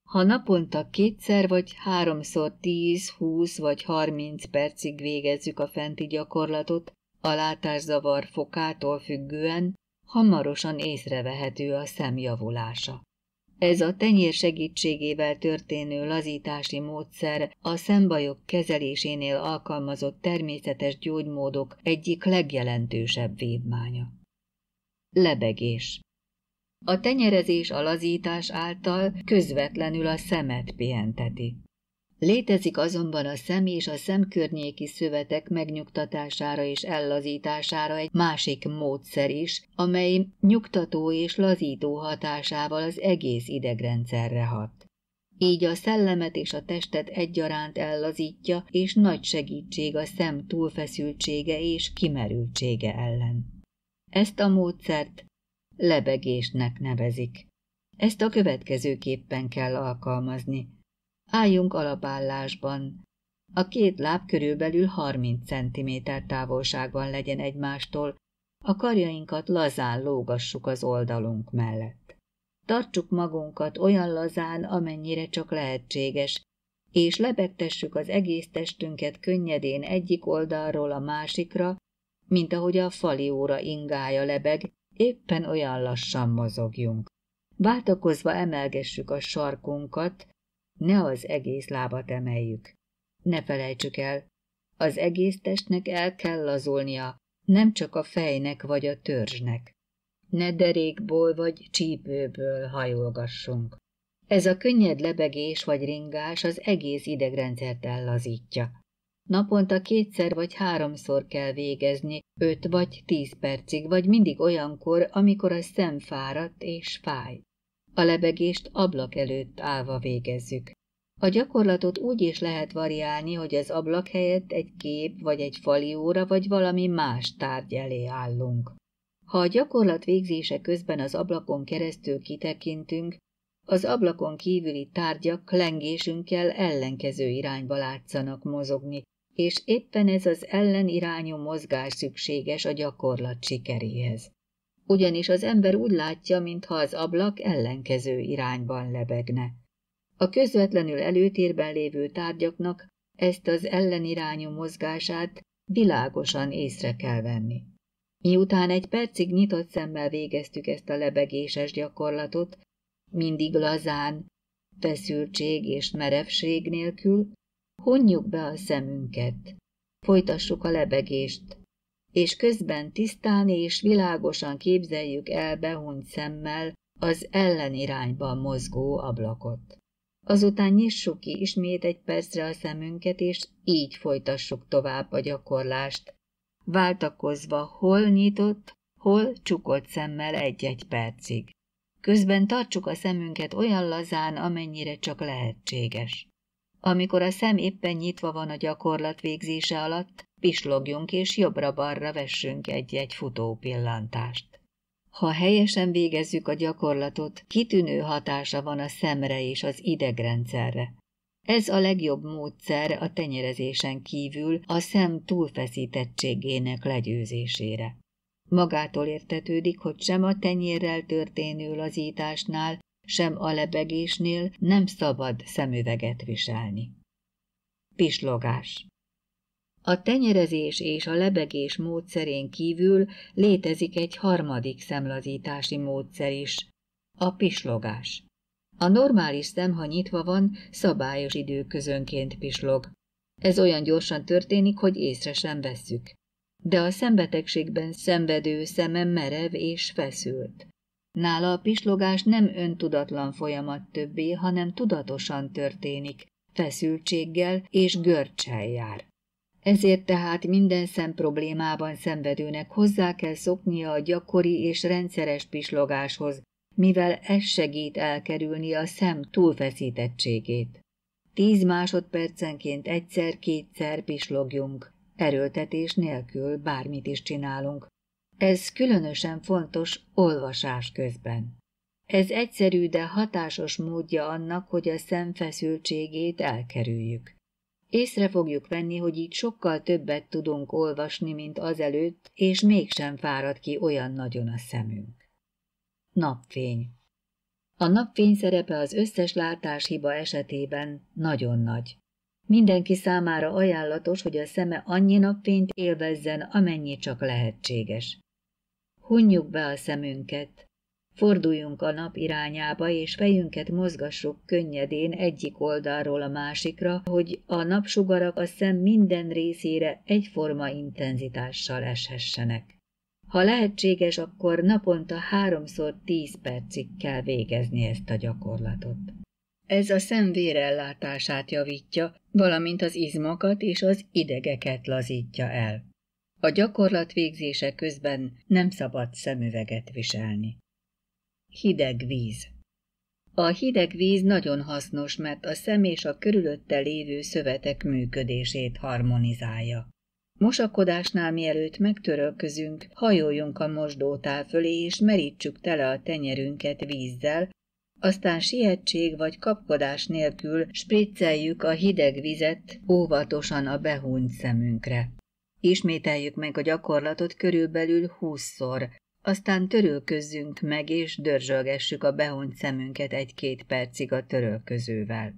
Ha naponta kétszer vagy háromszor tíz, húsz vagy harminc percig végezzük a fenti gyakorlatot, a látászavar fokától függően hamarosan észrevehető a szem javulása. Ez a tenyér segítségével történő lazítási módszer a szembajok kezelésénél alkalmazott természetes gyógymódok egyik legjelentősebb vívmánya. Lebegés A tenyerezés a lazítás által közvetlenül a szemet pihenteti. Létezik azonban a szem és a szemkörnyéki szövetek megnyugtatására és ellazítására egy másik módszer is, amely nyugtató és lazító hatásával az egész idegrendszerre hat. Így a szellemet és a testet egyaránt ellazítja, és nagy segítség a szem túlfeszültsége és kimerültsége ellen. Ezt a módszert lebegésnek nevezik. Ezt a következőképpen kell alkalmazni. Álljunk alapállásban. A két láb körülbelül 30 cm távolságban legyen egymástól, a karjainkat lazán lógassuk az oldalunk mellett. Tartsuk magunkat olyan lazán, amennyire csak lehetséges, és lebegtessük az egész testünket könnyedén egyik oldalról a másikra, mint ahogy a fali óra ingája lebeg, éppen olyan lassan mozogjunk. Váltakozva emelgessük a sarkunkat, ne az egész lábat emeljük. Ne felejtsük el, az egész testnek el kell lazulnia, nem csak a fejnek vagy a törzsnek. Ne derékból vagy csípőből hajolgassunk. Ez a könnyed lebegés vagy ringás az egész idegrendszert ellazítja. Naponta kétszer vagy háromszor kell végezni, öt vagy tíz percig, vagy mindig olyankor, amikor a szem fáradt és fáj. A lebegést ablak előtt állva végezzük. A gyakorlatot úgy is lehet variálni, hogy az ablak helyett egy kép vagy egy fali óra vagy valami más tárgy elé állunk. Ha a gyakorlat végzése közben az ablakon keresztül kitekintünk, az ablakon kívüli tárgyak lengésünkkel ellenkező irányba látszanak mozogni, és éppen ez az ellenirányú mozgás szükséges a gyakorlat sikeréhez ugyanis az ember úgy látja, mintha az ablak ellenkező irányban lebegne. A közvetlenül előtérben lévő tárgyaknak ezt az ellenirányú mozgását világosan észre kell venni. Miután egy percig nyitott szemmel végeztük ezt a lebegéses gyakorlatot, mindig lazán, feszültség és merevség nélkül, hunjuk be a szemünket, folytassuk a lebegést, és közben tisztán és világosan képzeljük el behunyt szemmel az ellenirányban mozgó ablakot. Azután nyissuk ki ismét egy percre a szemünket, és így folytassuk tovább a gyakorlást, váltakozva hol nyitott, hol csukott szemmel egy-egy percig. Közben tartsuk a szemünket olyan lazán, amennyire csak lehetséges. Amikor a szem éppen nyitva van a gyakorlat végzése alatt, pislogjunk és jobbra barra vessünk egy-egy futó pillantást. Ha helyesen végezzük a gyakorlatot, kitűnő hatása van a szemre és az idegrendszerre. Ez a legjobb módszer a tenyerezésen kívül a szem túlfeszítettségének legyőzésére. Magától értetődik, hogy sem a tenyérrel történő lazításnál, sem a lebegésnél nem szabad szemüveget viselni. Pislogás a tenyerezés és a lebegés módszerén kívül létezik egy harmadik szemlazítási módszer is, a pislogás. A normális szem, ha nyitva van, szabályos időközönként pislog. Ez olyan gyorsan történik, hogy észre sem vesszük. De a szembetegségben szenvedő szemem merev és feszült. Nála a pislogás nem öntudatlan folyamat többé, hanem tudatosan történik, feszültséggel és görcsel jár. Ezért tehát minden szem problémában szenvedőnek hozzá kell szoknia a gyakori és rendszeres pislogáshoz, mivel ez segít elkerülni a szem túlfeszítettségét. Tíz másodpercenként egyszer-kétszer pislogjunk, erőltetés nélkül bármit is csinálunk. Ez különösen fontos olvasás közben. Ez egyszerű, de hatásos módja annak, hogy a szem feszültségét elkerüljük. Észre fogjuk venni, hogy így sokkal többet tudunk olvasni, mint azelőtt, és mégsem fárad ki olyan nagyon a szemünk. Napfény A napfény szerepe az összes látáshiba esetében nagyon nagy. Mindenki számára ajánlatos, hogy a szeme annyi napfényt élvezzen, amennyi csak lehetséges. Hunjuk be a szemünket, Forduljunk a nap irányába, és fejünket mozgassuk könnyedén egyik oldalról a másikra, hogy a napsugarak a szem minden részére egyforma intenzitással eshessenek. Ha lehetséges, akkor naponta háromszor tíz percig kell végezni ezt a gyakorlatot. Ez a szem vérellátását javítja, valamint az izmokat és az idegeket lazítja el. A gyakorlat végzése közben nem szabad szemüveget viselni. Hideg víz A hideg víz nagyon hasznos, mert a szem és a körülötte lévő szövetek működését harmonizálja. Mosakodásnál mielőtt megtörölközünk, hajoljunk a mosdótál fölé és merítsük tele a tenyerünket vízzel, aztán sietség vagy kapkodás nélkül spricceljük a hideg vizet óvatosan a behúnyt szemünkre. Ismételjük meg a gyakorlatot körülbelül húszszor, aztán törölközzünk meg, és dörzsölgessük a behont szemünket egy-két percig a törölközővel.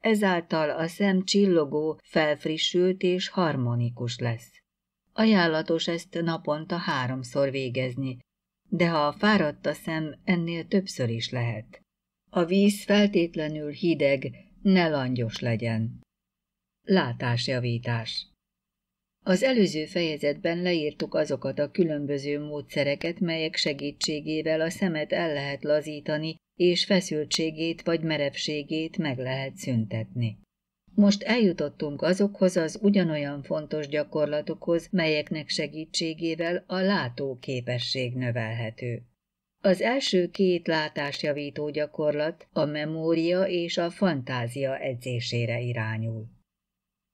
Ezáltal a szem csillogó, felfrissült és harmonikus lesz. Ajánlatos ezt naponta háromszor végezni, de ha fáradt a szem, ennél többször is lehet. A víz feltétlenül hideg, ne langyos legyen. Látásjavítás az előző fejezetben leírtuk azokat a különböző módszereket, melyek segítségével a szemet el lehet lazítani, és feszültségét vagy merevségét meg lehet szüntetni. Most eljutottunk azokhoz az ugyanolyan fontos gyakorlatokhoz, melyeknek segítségével a látó képesség növelhető. Az első két látásjavító gyakorlat a memória és a fantázia edzésére irányul.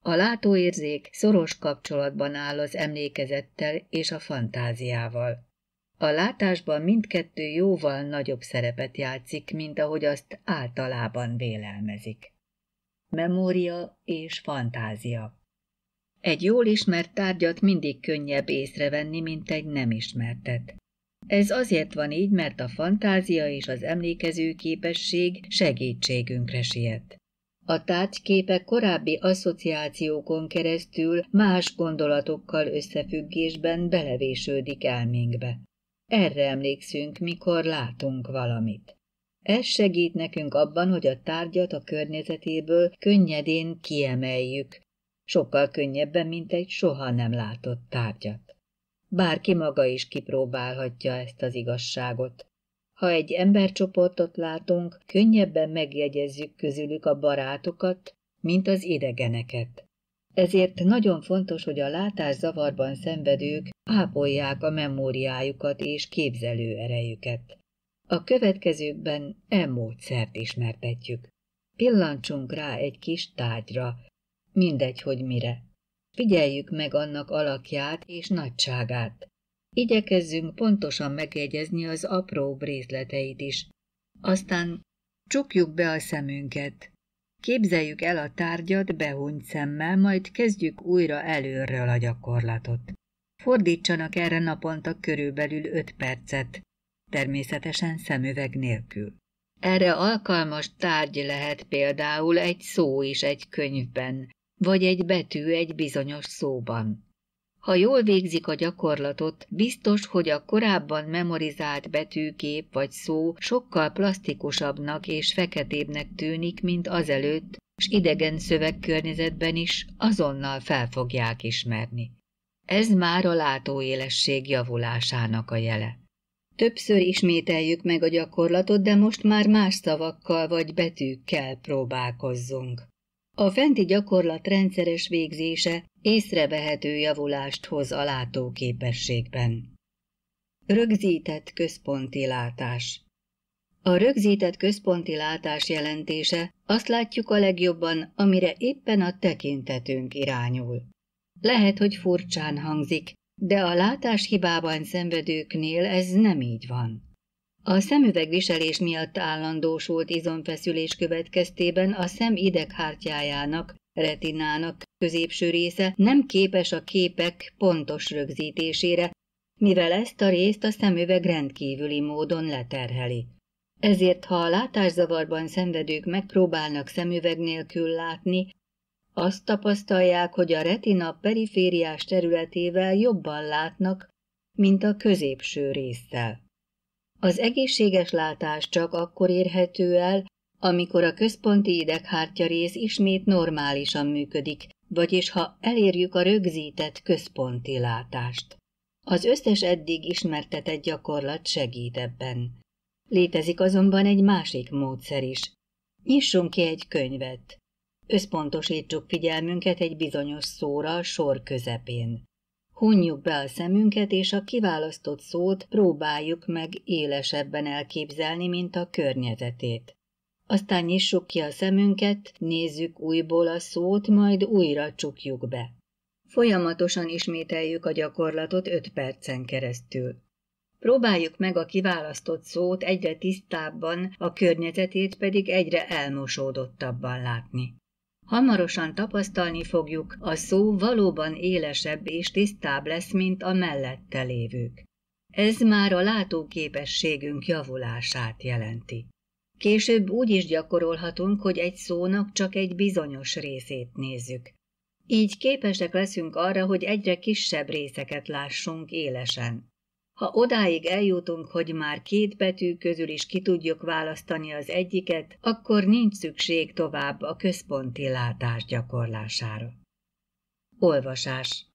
A látóérzék szoros kapcsolatban áll az emlékezettel és a fantáziával. A látásban mindkettő jóval nagyobb szerepet játszik, mint ahogy azt általában vélelmezik. Memória és fantázia Egy jól ismert tárgyat mindig könnyebb észrevenni, mint egy nem ismertet. Ez azért van így, mert a fantázia és az emlékező képesség segítségünkre siet. A tárgyképek korábbi asszociációkon keresztül más gondolatokkal összefüggésben belevésődik elménkbe. Erre emlékszünk, mikor látunk valamit. Ez segít nekünk abban, hogy a tárgyat a környezetéből könnyedén kiemeljük, sokkal könnyebben, mint egy soha nem látott tárgyat. Bárki maga is kipróbálhatja ezt az igazságot. Ha egy embercsoportot látunk, könnyebben megjegyezzük közülük a barátokat, mint az idegeneket. Ezért nagyon fontos, hogy a látás zavarban szenvedők ápolják a memóriájukat és képzelő erejüket. A következőkben e módszert ismertetjük. Pillancsunk rá egy kis tárgyra, mindegy, hogy mire. Figyeljük meg annak alakját és nagyságát. Igyekezzünk pontosan megjegyezni az apró részleteit is. Aztán csukjuk be a szemünket. Képzeljük el a tárgyat behúnyt szemmel, majd kezdjük újra előről a gyakorlatot. Fordítsanak erre naponta körülbelül 5 percet, természetesen szemüveg nélkül. Erre alkalmas tárgy lehet például egy szó is egy könyvben, vagy egy betű egy bizonyos szóban. Ha jól végzik a gyakorlatot, biztos, hogy a korábban memorizált betűkép vagy szó sokkal plastikusabbnak és feketébbnek tűnik, mint azelőtt, s idegen szövegkörnyezetben is azonnal fel fogják ismerni. Ez már a látóélesség javulásának a jele. Többször ismételjük meg a gyakorlatot, de most már más szavakkal vagy betűkkel próbálkozzunk. A fenti gyakorlat rendszeres végzése észrevehető javulást hoz a látóképességben. Rögzített központi látás A rögzített központi látás jelentése azt látjuk a legjobban, amire éppen a tekintetünk irányul. Lehet, hogy furcsán hangzik, de a látáshibában szenvedőknél ez nem így van. A szemüvegviselés miatt állandósult izomfeszülés következtében a szem ideghártyájának, retinának középső része nem képes a képek pontos rögzítésére, mivel ezt a részt a szemüveg rendkívüli módon leterheli. Ezért, ha a látászavarban szenvedők megpróbálnak szemüveg nélkül látni, azt tapasztalják, hogy a retina perifériás területével jobban látnak, mint a középső résszel. Az egészséges látás csak akkor érhető el, amikor a központi ideghártya rész ismét normálisan működik, vagyis ha elérjük a rögzített központi látást. Az összes eddig ismertetett gyakorlat segít ebben. Létezik azonban egy másik módszer is. Nyissunk ki egy könyvet. Összpontosítsuk figyelmünket egy bizonyos szóra sor közepén. Hunjuk be a szemünket, és a kiválasztott szót próbáljuk meg élesebben elképzelni, mint a környezetét. Aztán nyissuk ki a szemünket, nézzük újból a szót, majd újra csukjuk be. Folyamatosan ismételjük a gyakorlatot 5 percen keresztül. Próbáljuk meg a kiválasztott szót egyre tisztábban, a környezetét pedig egyre elmosódottabban látni. Hamarosan tapasztalni fogjuk, a szó valóban élesebb és tisztább lesz, mint a mellette lévők. Ez már a látóképességünk javulását jelenti. Később úgy is gyakorolhatunk, hogy egy szónak csak egy bizonyos részét nézzük. Így képesek leszünk arra, hogy egyre kisebb részeket lássunk élesen. Ha odáig eljutunk, hogy már két betű közül is ki tudjuk választani az egyiket, akkor nincs szükség tovább a központi látás gyakorlására. Olvasás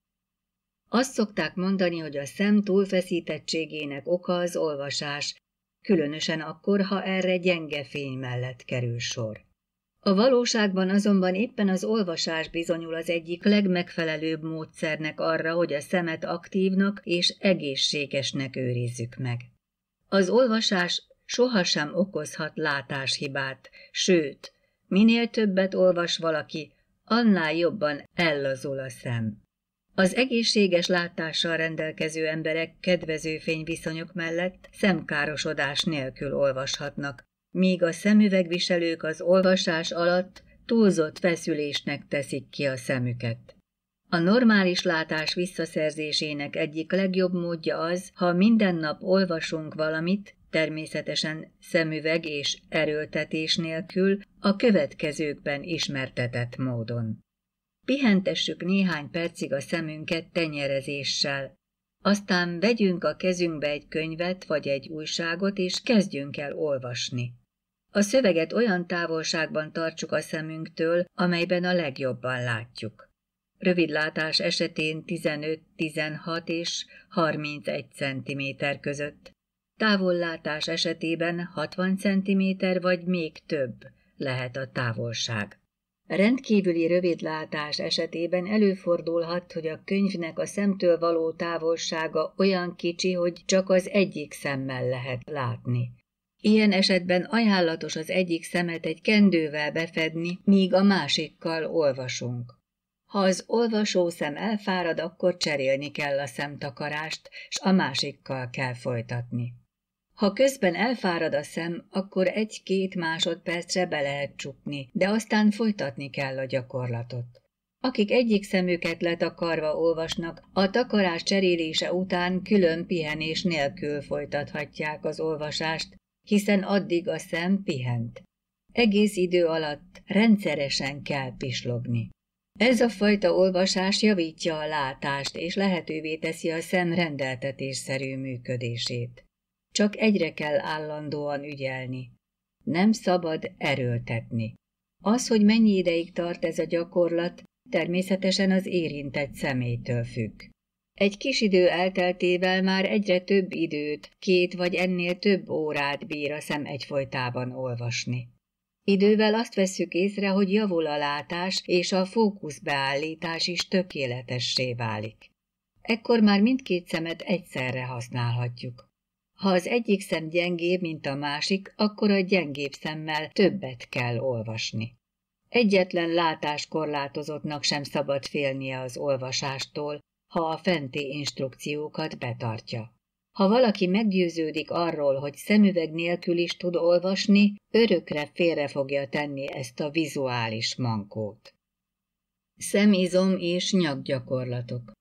Azt szokták mondani, hogy a szem túlfeszítettségének oka az olvasás, különösen akkor, ha erre gyenge fény mellett kerül sor. A valóságban azonban éppen az olvasás bizonyul az egyik legmegfelelőbb módszernek arra, hogy a szemet aktívnak és egészségesnek őrizzük meg. Az olvasás sohasem okozhat látáshibát, sőt, minél többet olvas valaki, annál jobban ellazul a szem. Az egészséges látással rendelkező emberek kedvező fényviszonyok mellett szemkárosodás nélkül olvashatnak, míg a szemüvegviselők az olvasás alatt túlzott feszülésnek teszik ki a szemüket. A normális látás visszaszerzésének egyik legjobb módja az, ha minden nap olvasunk valamit, természetesen szemüveg és erőltetés nélkül a következőkben ismertetett módon. Pihentessük néhány percig a szemünket tenyerezéssel, aztán vegyünk a kezünkbe egy könyvet vagy egy újságot, és kezdjünk el olvasni. A szöveget olyan távolságban tartsuk a szemünktől, amelyben a legjobban látjuk. Rövidlátás esetén 15-16 és 31 cm között, távollátás esetében 60 cm vagy még több lehet a távolság. Rendkívüli rövidlátás esetében előfordulhat, hogy a könyvnek a szemtől való távolsága olyan kicsi, hogy csak az egyik szemmel lehet látni. Ilyen esetben ajánlatos az egyik szemet egy kendővel befedni, míg a másikkal olvasunk. Ha az olvasó szem elfárad, akkor cserélni kell a szemtakarást, s a másikkal kell folytatni. Ha közben elfárad a szem, akkor egy-két másodpercre be lehet csukni, de aztán folytatni kell a gyakorlatot. Akik egyik szemüket letakarva olvasnak, a takarás cserélése után külön pihenés nélkül folytathatják az olvasást, hiszen addig a szem pihent. Egész idő alatt rendszeresen kell pislogni. Ez a fajta olvasás javítja a látást, és lehetővé teszi a szem rendeltetésszerű működését. Csak egyre kell állandóan ügyelni. Nem szabad erőltetni. Az, hogy mennyi ideig tart ez a gyakorlat, természetesen az érintett személytől függ. Egy kis idő elteltével már egyre több időt, két vagy ennél több órát bír a szem egyfolytában olvasni. Idővel azt veszük észre, hogy javul a látás, és a fókuszbeállítás is tökéletessé válik. Ekkor már mindkét szemet egyszerre használhatjuk. Ha az egyik szem gyengébb, mint a másik, akkor a gyengébb szemmel többet kell olvasni. Egyetlen látáskorlátozottnak sem szabad félnie az olvasástól, ha a fenti instrukciókat betartja. Ha valaki meggyőződik arról, hogy szemüveg nélkül is tud olvasni, örökre félre fogja tenni ezt a vizuális mankót. Szemizom és nyakgyakorlatok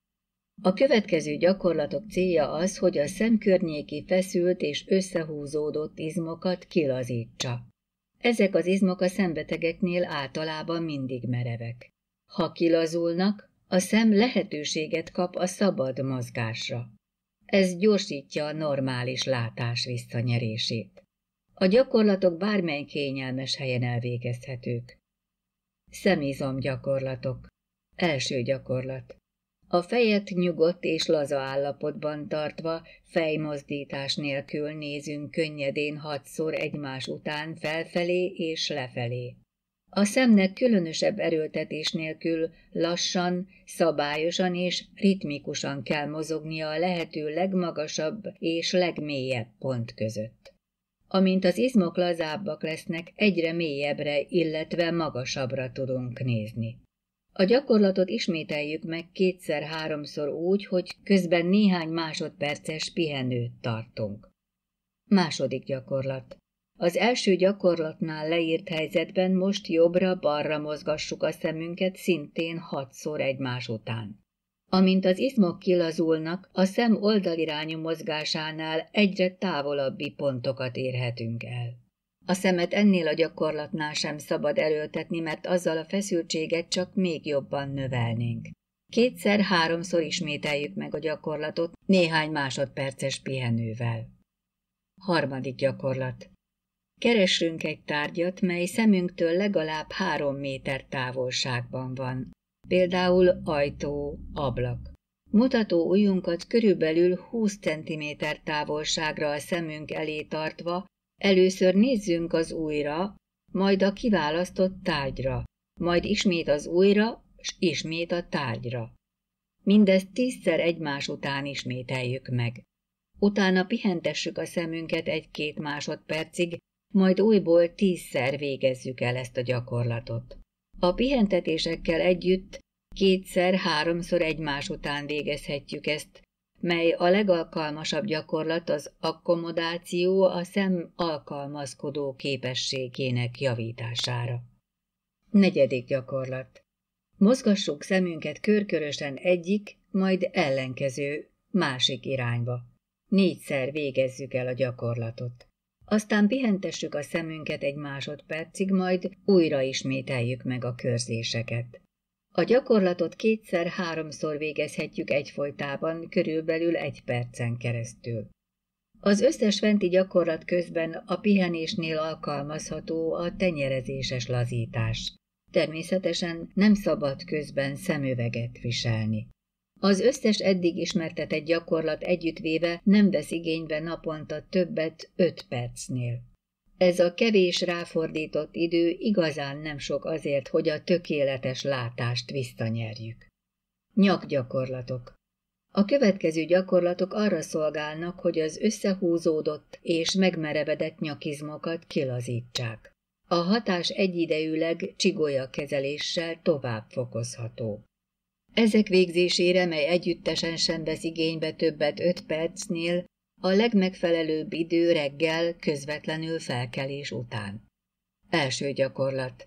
A következő gyakorlatok célja az, hogy a szemkörnyéki feszült és összehúzódott izmokat kilazítsa. Ezek az izmok a szembetegeknél általában mindig merevek. Ha kilazulnak, a szem lehetőséget kap a szabad mozgásra. Ez gyorsítja a normális látás visszanyerését. A gyakorlatok bármely kényelmes helyen elvégezhetők. Szemizom gyakorlatok. Első gyakorlat. A fejet nyugodt és laza állapotban tartva, fejmozdítás nélkül nézünk könnyedén hatszor egymás után felfelé és lefelé. A szemnek különösebb erőltetés nélkül lassan, szabályosan és ritmikusan kell mozognia a lehető legmagasabb és legmélyebb pont között. Amint az izmok lazábbak lesznek, egyre mélyebbre, illetve magasabbra tudunk nézni. A gyakorlatot ismételjük meg kétszer-háromszor úgy, hogy közben néhány másodperces pihenőt tartunk. Második gyakorlat. Az első gyakorlatnál leírt helyzetben most jobbra-balra mozgassuk a szemünket szintén hatszor egymás után. Amint az izmok kilazulnak, a szem oldalirányú mozgásánál egyre távolabbi pontokat érhetünk el. A szemet ennél a gyakorlatnál sem szabad erőltetni, mert azzal a feszültséget csak még jobban növelnénk. Kétszer-háromszor ismételjük meg a gyakorlatot néhány másodperces pihenővel. Harmadik gyakorlat. Keresünk egy tárgyat, mely szemünktől legalább három méter távolságban van. Például ajtó, ablak. Mutató ujjunkat körülbelül 20 cm távolságra a szemünk elé tartva, először nézzünk az újra, majd a kiválasztott tárgyra, majd ismét az újra, és ismét a tárgyra. Mindezt tízszer egymás után ismételjük meg. Utána pihentessük a szemünket egy-két másodpercig, majd újból tízszer végezzük el ezt a gyakorlatot. A pihentetésekkel együtt kétszer-háromszor egymás után végezhetjük ezt, mely a legalkalmasabb gyakorlat az akkomodáció a szem alkalmazkodó képességének javítására. Negyedik gyakorlat. Mozgassuk szemünket körkörösen egyik, majd ellenkező, másik irányba. Négyszer végezzük el a gyakorlatot. Aztán pihentessük a szemünket egy másodpercig, majd újra ismételjük meg a körzéseket. A gyakorlatot kétszer-háromszor végezhetjük egyfolytában, körülbelül egy percen keresztül. Az összes venti gyakorlat közben a pihenésnél alkalmazható a tenyerezéses lazítás. Természetesen nem szabad közben szemüveget viselni. Az összes eddig ismertetett gyakorlat együttvéve nem vesz igénybe naponta többet 5 percnél. Ez a kevés ráfordított idő igazán nem sok azért, hogy a tökéletes látást visszanyerjük. Nyakgyakorlatok A következő gyakorlatok arra szolgálnak, hogy az összehúzódott és megmerevedett nyakizmokat kilazítsák. A hatás egyidejűleg csigolya kezeléssel tovább fokozható. Ezek végzésére, mely együttesen sem vesz igénybe többet öt percnél, a legmegfelelőbb idő reggel közvetlenül felkelés után. Első gyakorlat.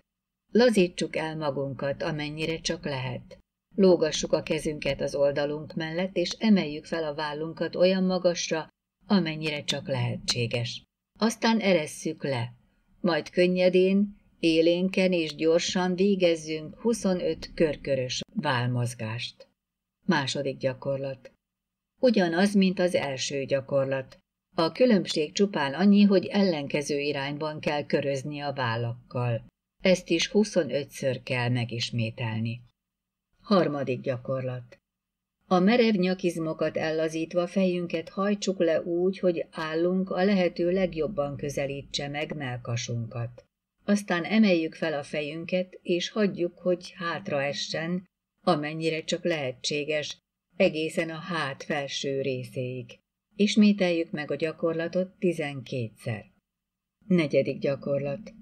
Lazítsuk el magunkat, amennyire csak lehet. Lógassuk a kezünket az oldalunk mellett, és emeljük fel a vállunkat olyan magasra, amennyire csak lehetséges. Aztán eresszük le, majd könnyedén, Élénken és gyorsan végezzünk 25 körkörös válmozgást. Második gyakorlat. Ugyanaz, mint az első gyakorlat. A különbség csupán annyi, hogy ellenkező irányban kell körözni a vállakkal. Ezt is 25-ször kell megismételni. Harmadik gyakorlat. A merev nyakizmokat ellazítva fejünket hajtsuk le úgy, hogy állunk a lehető legjobban közelítse meg melkasunkat aztán emeljük fel a fejünket, és hagyjuk, hogy hátra essen, amennyire csak lehetséges, egészen a hát felső részéig. Ismételjük meg a gyakorlatot tizenkétszer. szer Negyedik gyakorlat.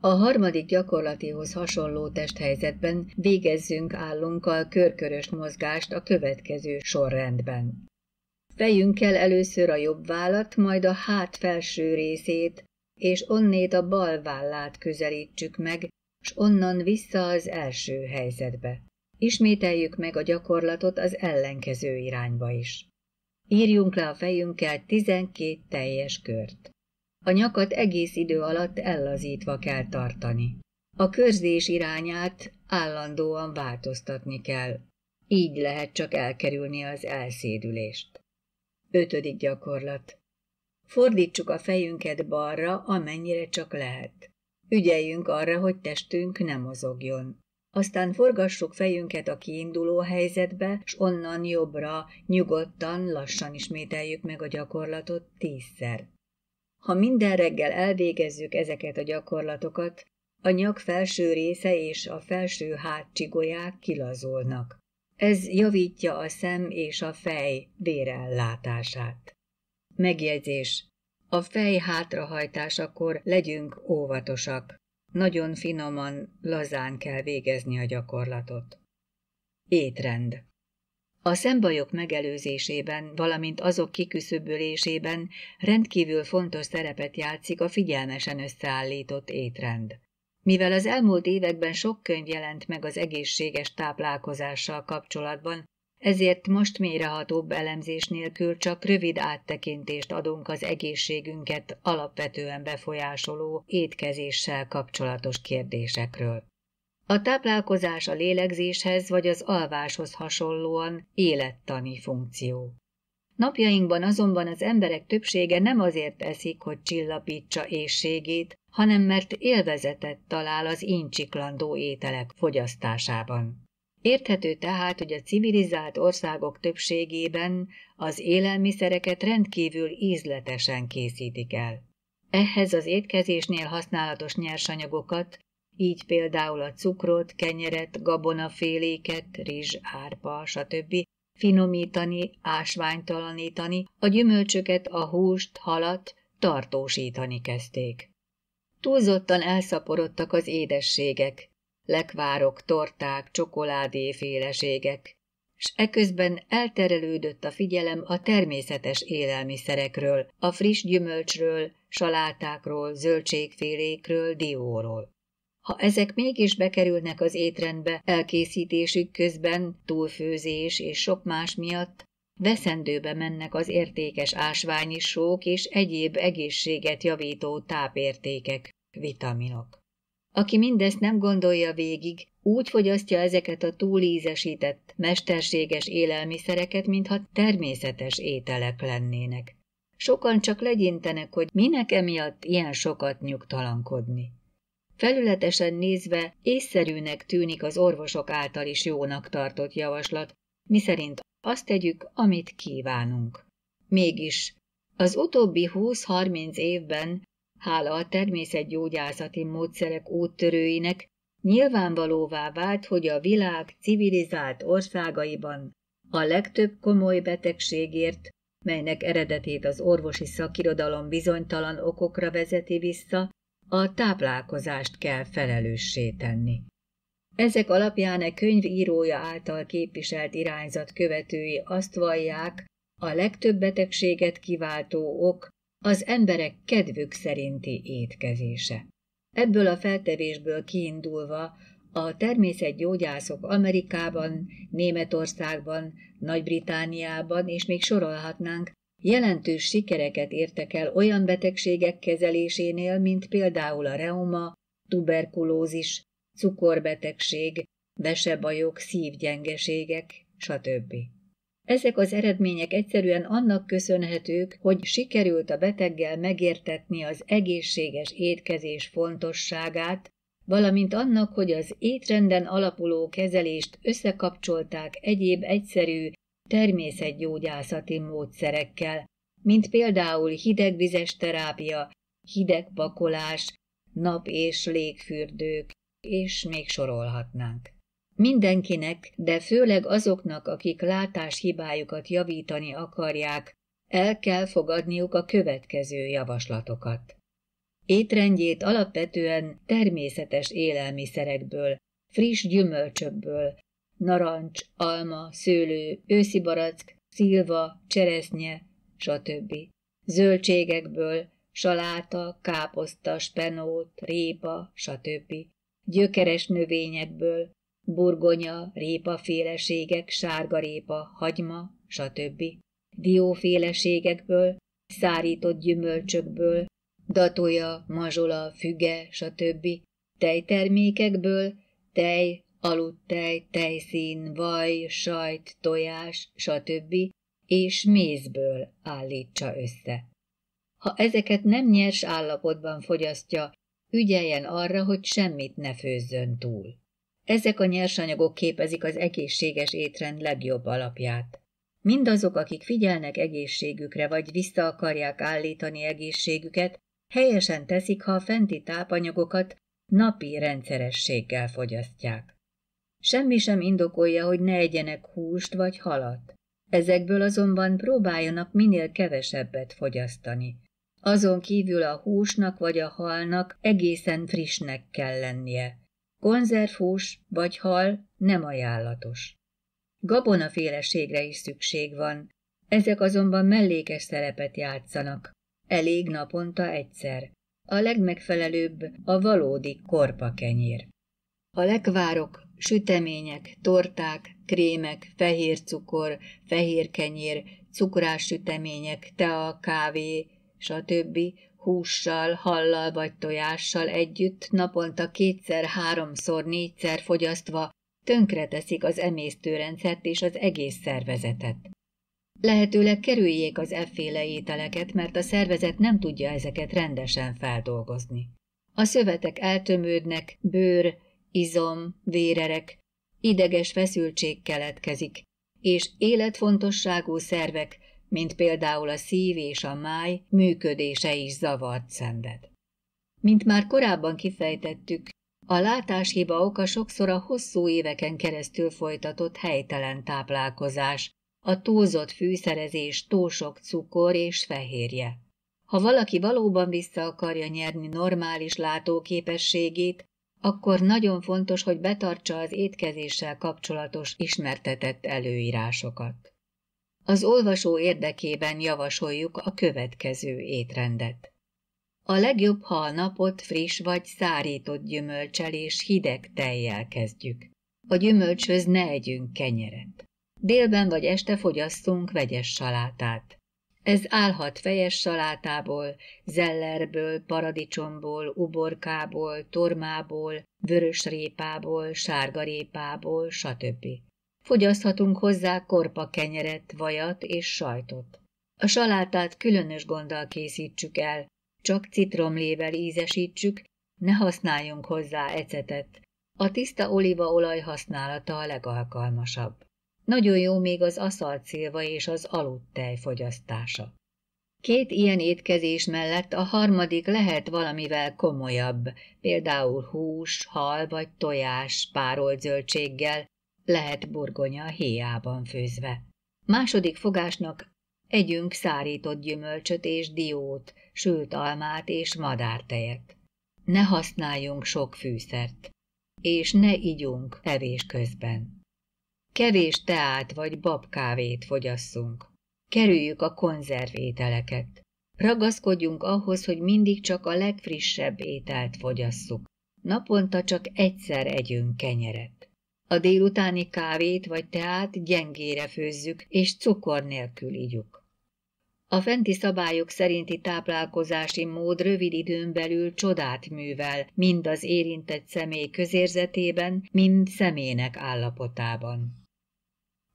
A harmadik gyakorlatihoz hasonló testhelyzetben végezzünk állunkkal körkörös mozgást a következő sorrendben. Fejünkkel először a jobb vállat, majd a hát felső részét, és onnét a bal vállát közelítsük meg, s onnan vissza az első helyzetbe. Ismételjük meg a gyakorlatot az ellenkező irányba is. Írjunk le a fejünkkel 12 teljes kört. A nyakat egész idő alatt ellazítva kell tartani. A körzés irányát állandóan változtatni kell. Így lehet csak elkerülni az elszédülést. Ötödik gyakorlat. Fordítsuk a fejünket balra, amennyire csak lehet. Ügyeljünk arra, hogy testünk nem mozogjon. Aztán forgassuk fejünket a kiinduló helyzetbe, s onnan jobbra, nyugodtan, lassan ismételjük meg a gyakorlatot tízszer. Ha minden reggel elvégezzük ezeket a gyakorlatokat, a nyak felső része és a felső hátcsigolyák kilazolnak. Ez javítja a szem és a fej vérellátását. Megjegyzés. A fej hátrahajtásakor legyünk óvatosak. Nagyon finoman, lazán kell végezni a gyakorlatot. Étrend. A szembajok megelőzésében, valamint azok kiküszöbölésében rendkívül fontos szerepet játszik a figyelmesen összeállított étrend. Mivel az elmúlt években sok könyv jelent meg az egészséges táplálkozással kapcsolatban, ezért most mélyrehatóbb elemzés nélkül csak rövid áttekintést adunk az egészségünket alapvetően befolyásoló étkezéssel kapcsolatos kérdésekről. A táplálkozás a lélegzéshez vagy az alváshoz hasonlóan élettani funkció. Napjainkban azonban az emberek többsége nem azért eszik, hogy csillapítsa ésségét, hanem mert élvezetet talál az incsiklandó ételek fogyasztásában. Érthető tehát, hogy a civilizált országok többségében az élelmiszereket rendkívül ízletesen készítik el. Ehhez az étkezésnél használatos nyersanyagokat, így például a cukrot, kenyeret, gabonaféléket, rizs, árpa, stb. finomítani, ásványtalanítani, a gyümölcsöket, a húst, halat tartósítani kezdték. Túlzottan elszaporodtak az édességek, lekvárok, torták, csokoládé féleségek, s eközben elterelődött a figyelem a természetes élelmiszerekről, a friss gyümölcsről, salátákról, zöldségfélékről, dióról. Ha ezek mégis bekerülnek az étrendbe elkészítésük közben, túlfőzés és sok más miatt, veszendőbe mennek az értékes ásványi sók és egyéb egészséget javító tápértékek, vitaminok. Aki mindezt nem gondolja végig, úgy fogyasztja ezeket a túlízesített, mesterséges élelmiszereket, mintha természetes ételek lennének. Sokan csak legyintenek, hogy minek emiatt ilyen sokat nyugtalankodni. Felületesen nézve észszerűnek tűnik az orvosok által is jónak tartott javaslat, miszerint azt tegyük, amit kívánunk. Mégis, az utóbbi 20-30 évben Hála a természetgyógyászati módszerek úttörőinek, nyilvánvalóvá vált, hogy a világ civilizált országaiban a legtöbb komoly betegségért, melynek eredetét az orvosi szakirodalom bizonytalan okokra vezeti vissza, a táplálkozást kell felelőssé tenni. Ezek alapján a e könyv írója által képviselt irányzat követői azt vallják, a legtöbb betegséget kiváltó ok az emberek kedvük szerinti étkezése. Ebből a feltevésből kiindulva a természetgyógyászok Amerikában, Németországban, Nagy-Britániában és még sorolhatnánk, jelentős sikereket értek el olyan betegségek kezelésénél, mint például a reuma, tuberkulózis, cukorbetegség, besebajok, szívgyengeségek, stb. Ezek az eredmények egyszerűen annak köszönhetők, hogy sikerült a beteggel megértetni az egészséges étkezés fontosságát, valamint annak, hogy az étrenden alapuló kezelést összekapcsolták egyéb egyszerű természetgyógyászati módszerekkel, mint például hidegvizes terápia, hidegpakolás, nap- és légfürdők, és még sorolhatnánk. Mindenkinek, de főleg azoknak, akik látáshibájukat javítani akarják, el kell fogadniuk a következő javaslatokat. Étrendjét alapvetően természetes élelmiszerekből, friss gyümölcsökből, narancs, alma, szőlő, őszi barack, szilva, cseresznye, stb. Zöldségekből, saláta, káposzta, spenót, répa, stb. Gyökeres növényekből, burgonya, répaféleségek, sárgarépa, hagyma, stb. Dióféleségekből, szárított gyümölcsökből, datoja, mazsola, füge, stb. Tejtermékekből, tej, aludtej, tejszín, vaj, sajt, tojás, stb. és mézből állítsa össze. Ha ezeket nem nyers állapotban fogyasztja, ügyeljen arra, hogy semmit ne főzzön túl. Ezek a nyersanyagok képezik az egészséges étrend legjobb alapját. Mindazok, akik figyelnek egészségükre, vagy vissza akarják állítani egészségüket, helyesen teszik, ha a fenti tápanyagokat napi rendszerességgel fogyasztják. Semmi sem indokolja, hogy ne egyenek húst vagy halat. Ezekből azonban próbáljanak minél kevesebbet fogyasztani. Azon kívül a húsnak vagy a halnak egészen frissnek kell lennie. Konzervhús vagy hal nem ajánlatos. Gabonaféleségre is szükség van, ezek azonban mellékes szerepet játszanak. Elég naponta egyszer. A legmegfelelőbb a valódi korpa kenyér. A lekvárok, sütemények, torták, krémek, fehér cukor, fehér kenyér, cukrás sütemények, tea, kávé, stb hússal, hallal vagy tojással együtt naponta kétszer, háromszor, négyszer fogyasztva tönkreteszik az emésztőrendszert és az egész szervezetet. Lehetőleg kerüljék az efféle ételeket, mert a szervezet nem tudja ezeket rendesen feldolgozni. A szövetek eltömődnek, bőr, izom, vérerek, ideges feszültség keletkezik, és életfontosságú szervek mint például a szív és a máj működése is zavart szenved. Mint már korábban kifejtettük, a látáshiba oka sokszor a hosszú éveken keresztül folytatott helytelen táplálkozás, a túlzott fűszerezés, túlsok cukor és fehérje. Ha valaki valóban vissza akarja nyerni normális látóképességét, akkor nagyon fontos, hogy betartsa az étkezéssel kapcsolatos ismertetett előírásokat. Az olvasó érdekében javasoljuk a következő étrendet. A legjobb, ha a napot friss vagy szárított gyümölcsel és hideg tejjel kezdjük. A gyümölcsöz ne együnk kenyeret. Délben vagy este fogyasszunk vegyes salátát. Ez állhat fejes salátából, zellerből, paradicsomból, uborkából, tormából, vörös répából, sárga répából, stb. Fogyaszthatunk hozzá korpa kenyeret, vajat és sajtot. A salátát különös gonddal készítsük el, csak citromlével ízesítsük, ne használjunk hozzá ecetet. A tiszta olívaolaj használata a legalkalmasabb. Nagyon jó még az aszalcélva és az aludtej fogyasztása. Két ilyen étkezés mellett a harmadik lehet valamivel komolyabb, például hús, hal vagy tojás párolt zöldséggel, lehet burgonya héjában főzve. Második fogásnak együnk szárított gyümölcsöt és diót, sült almát és madártejet. Ne használjunk sok fűszert, és ne igyunk evés közben. Kevés teát vagy babkávét fogyasszunk. Kerüljük a konzervételeket. Ragaszkodjunk ahhoz, hogy mindig csak a legfrissebb ételt fogyasszuk. Naponta csak egyszer együnk kenyeret. A délutáni kávét vagy teát gyengére főzzük, és cukor nélkül ígyuk. A fenti szabályok szerinti táplálkozási mód rövid időn belül csodát művel, mind az érintett személy közérzetében, mind személynek állapotában.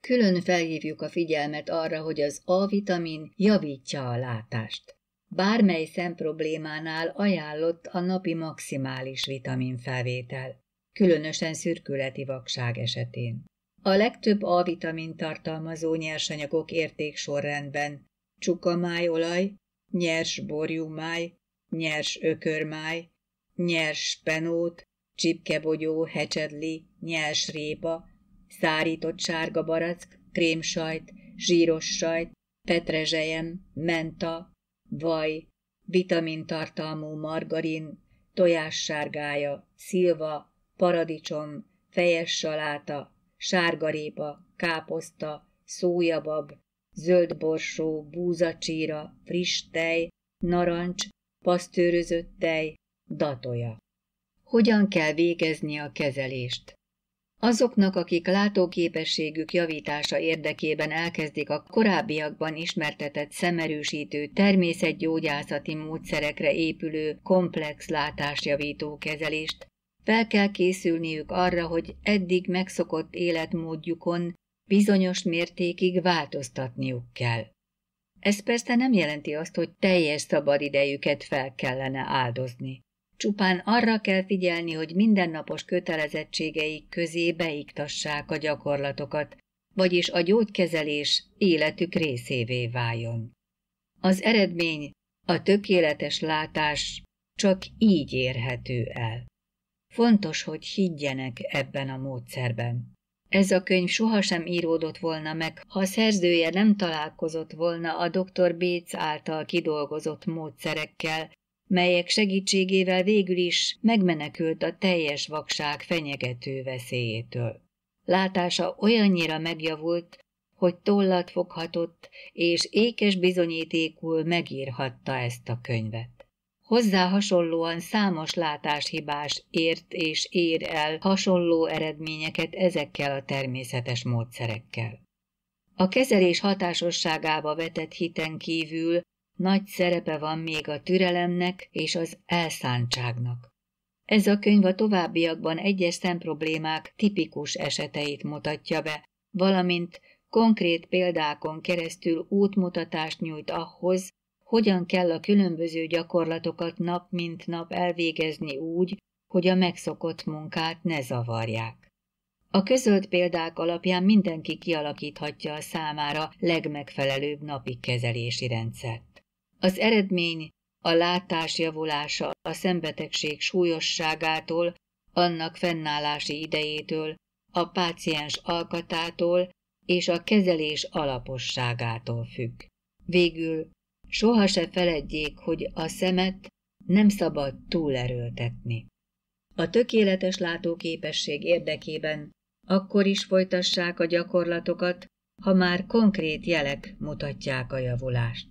Külön felhívjuk a figyelmet arra, hogy az A-vitamin javítja a látást. Bármely szemproblémánál ajánlott a napi maximális vitamin felvétel különösen szürkületi vakság esetén. A legtöbb A-vitamin tartalmazó nyersanyagok érték sorrendben csukamájolaj, nyers borjúmáj, nyers ökörmáj, nyers penót, csipkebogyó, hecsedli, nyers répa, szárított sárga barack, krémsajt, zsíros sajt, petrezselyem, menta, vaj, vitamintartalmú margarin, tojássárgája, szilva, paradicsom, fejes saláta, sárgarépa, káposzta, szójabab, zöldborsó, búzacsíra, friss tej, narancs, pasztőrözött tej, datoja. Hogyan kell végezni a kezelést? Azoknak, akik látóképességük javítása érdekében elkezdik a korábbiakban ismertetett szemerősítő természetgyógyászati módszerekre épülő komplex látásjavító kezelést, fel kell készülniük arra, hogy eddig megszokott életmódjukon bizonyos mértékig változtatniuk kell. Ez persze nem jelenti azt, hogy teljes szabadidejüket fel kellene áldozni. Csupán arra kell figyelni, hogy mindennapos kötelezettségeik közé beiktassák a gyakorlatokat, vagyis a gyógykezelés életük részévé váljon. Az eredmény, a tökéletes látás csak így érhető el. Fontos, hogy higgyenek ebben a módszerben. Ez a könyv sohasem íródott volna meg, ha a szerzője nem találkozott volna a dr. Béc által kidolgozott módszerekkel, melyek segítségével végül is megmenekült a teljes vakság fenyegető veszélyétől. Látása olyannyira megjavult, hogy tollat foghatott, és ékes bizonyítékul megírhatta ezt a könyvet. Hozzá hasonlóan számos látáshibás ért és ér el hasonló eredményeket ezekkel a természetes módszerekkel. A kezelés hatásosságába vetett hiten kívül nagy szerepe van még a türelemnek és az elszántságnak. Ez a könyv a továbbiakban egyes szemproblémák tipikus eseteit mutatja be, valamint konkrét példákon keresztül útmutatást nyújt ahhoz, hogyan kell a különböző gyakorlatokat nap mint nap elvégezni úgy, hogy a megszokott munkát ne zavarják. A közölt példák alapján mindenki kialakíthatja a számára legmegfelelőbb napi kezelési rendszert. Az eredmény a látás javulása a szembetegség súlyosságától, annak fennállási idejétől, a páciens alkatától és a kezelés alaposságától függ. Végül Soha se feledjék, hogy a szemet nem szabad túlerőltetni. A tökéletes látóképesség érdekében akkor is folytassák a gyakorlatokat, ha már konkrét jelek mutatják a javulást.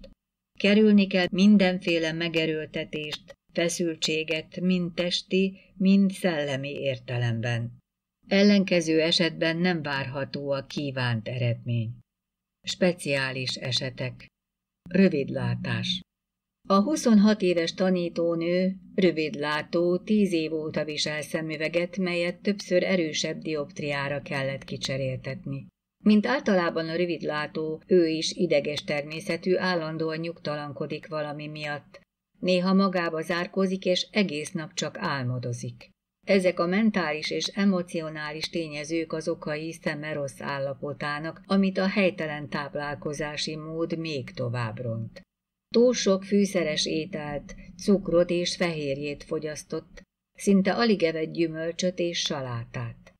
Kerülni kell mindenféle megerőltetést, feszültséget mind testi, mind szellemi értelemben. Ellenkező esetben nem várható a kívánt eredmény. Speciális esetek. Rövidlátás A 26 éves tanítónő rövidlátó 10 év óta visel szemüveget, melyet többször erősebb dioptriára kellett kicseréltetni. Mint általában a rövidlátó, ő is ideges természetű, állandóan nyugtalankodik valami miatt. Néha magába zárkózik és egész nap csak álmodozik. Ezek a mentális és emocionális tényezők az okai szeme rossz állapotának, amit a helytelen táplálkozási mód még tovább ront. Túl sok fűszeres ételt, cukrot és fehérjét fogyasztott, szinte alig evett gyümölcsöt és salátát.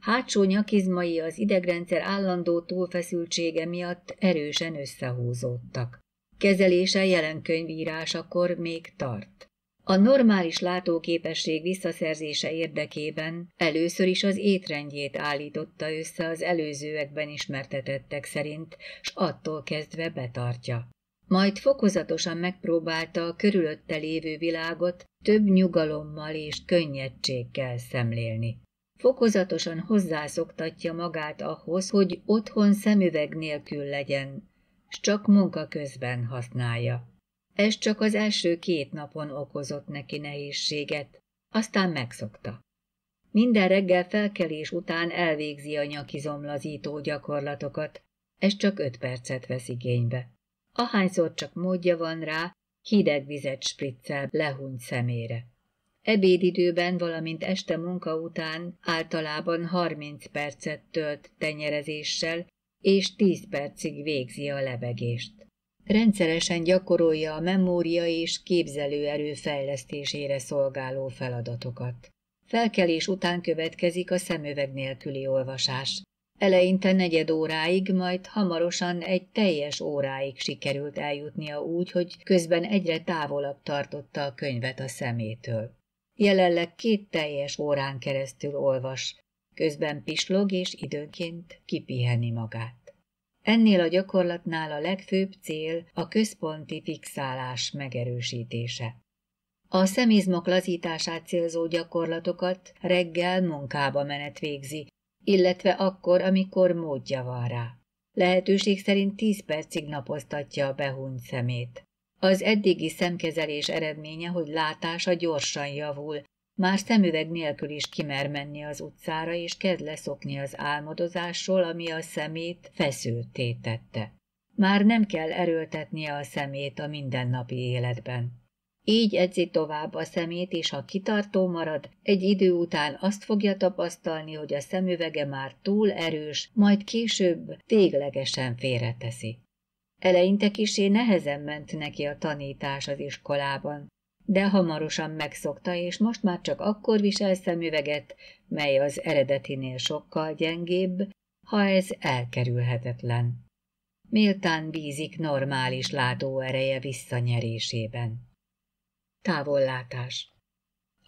Hátsó nyakizmai az idegrendszer állandó túlfeszültsége miatt erősen összehúzódtak. Kezelése jelenkönyvírásakor még tart. A normális látóképesség visszaszerzése érdekében először is az étrendjét állította össze az előzőekben ismertetettek szerint, s attól kezdve betartja. Majd fokozatosan megpróbálta a körülötte lévő világot több nyugalommal és könnyedséggel szemlélni. Fokozatosan hozzászoktatja magát ahhoz, hogy otthon szemüveg nélkül legyen, s csak munka közben használja. Ez csak az első két napon okozott neki nehézséget, aztán megszokta. Minden reggel felkelés után elvégzi a nyakizomlazító gyakorlatokat, ez csak öt percet vesz igénybe. Ahányszor csak módja van rá, hideg vizet spriccel lehúny szemére. Ebédidőben, valamint este munka után általában 30 percet tölt tenyerezéssel, és 10 percig végzi a lebegést rendszeresen gyakorolja a memória és képzelőerő fejlesztésére szolgáló feladatokat. Felkelés után következik a szemöveg nélküli olvasás. Eleinte negyed óráig, majd hamarosan egy teljes óráig sikerült eljutnia úgy, hogy közben egyre távolabb tartotta a könyvet a szemétől. Jelenleg két teljes órán keresztül olvas, közben pislog és időnként kipiheni magát. Ennél a gyakorlatnál a legfőbb cél a központi fixálás megerősítése. A szemizmok lazítását célzó gyakorlatokat reggel munkába menet végzi, illetve akkor, amikor módja van rá. Lehetőség szerint 10 percig napoztatja a behúnyt szemét. Az eddigi szemkezelés eredménye, hogy látása gyorsan javul, már szemüveg nélkül is kimer menni az utcára, és kezd leszokni az álmodozásról, ami a szemét feszülté tette. Már nem kell erőltetnie a szemét a mindennapi életben. Így edzi tovább a szemét, és ha kitartó marad, egy idő után azt fogja tapasztalni, hogy a szemüvege már túl erős, majd később véglegesen félreteszi. Eleinte kisé nehezen ment neki a tanítás az iskolában, de hamarosan megszokta, és most már csak akkor visel szemüveget, mely az eredetinél sokkal gyengébb, ha ez elkerülhetetlen. Méltán bízik normális látóereje visszanyerésében. Távollátás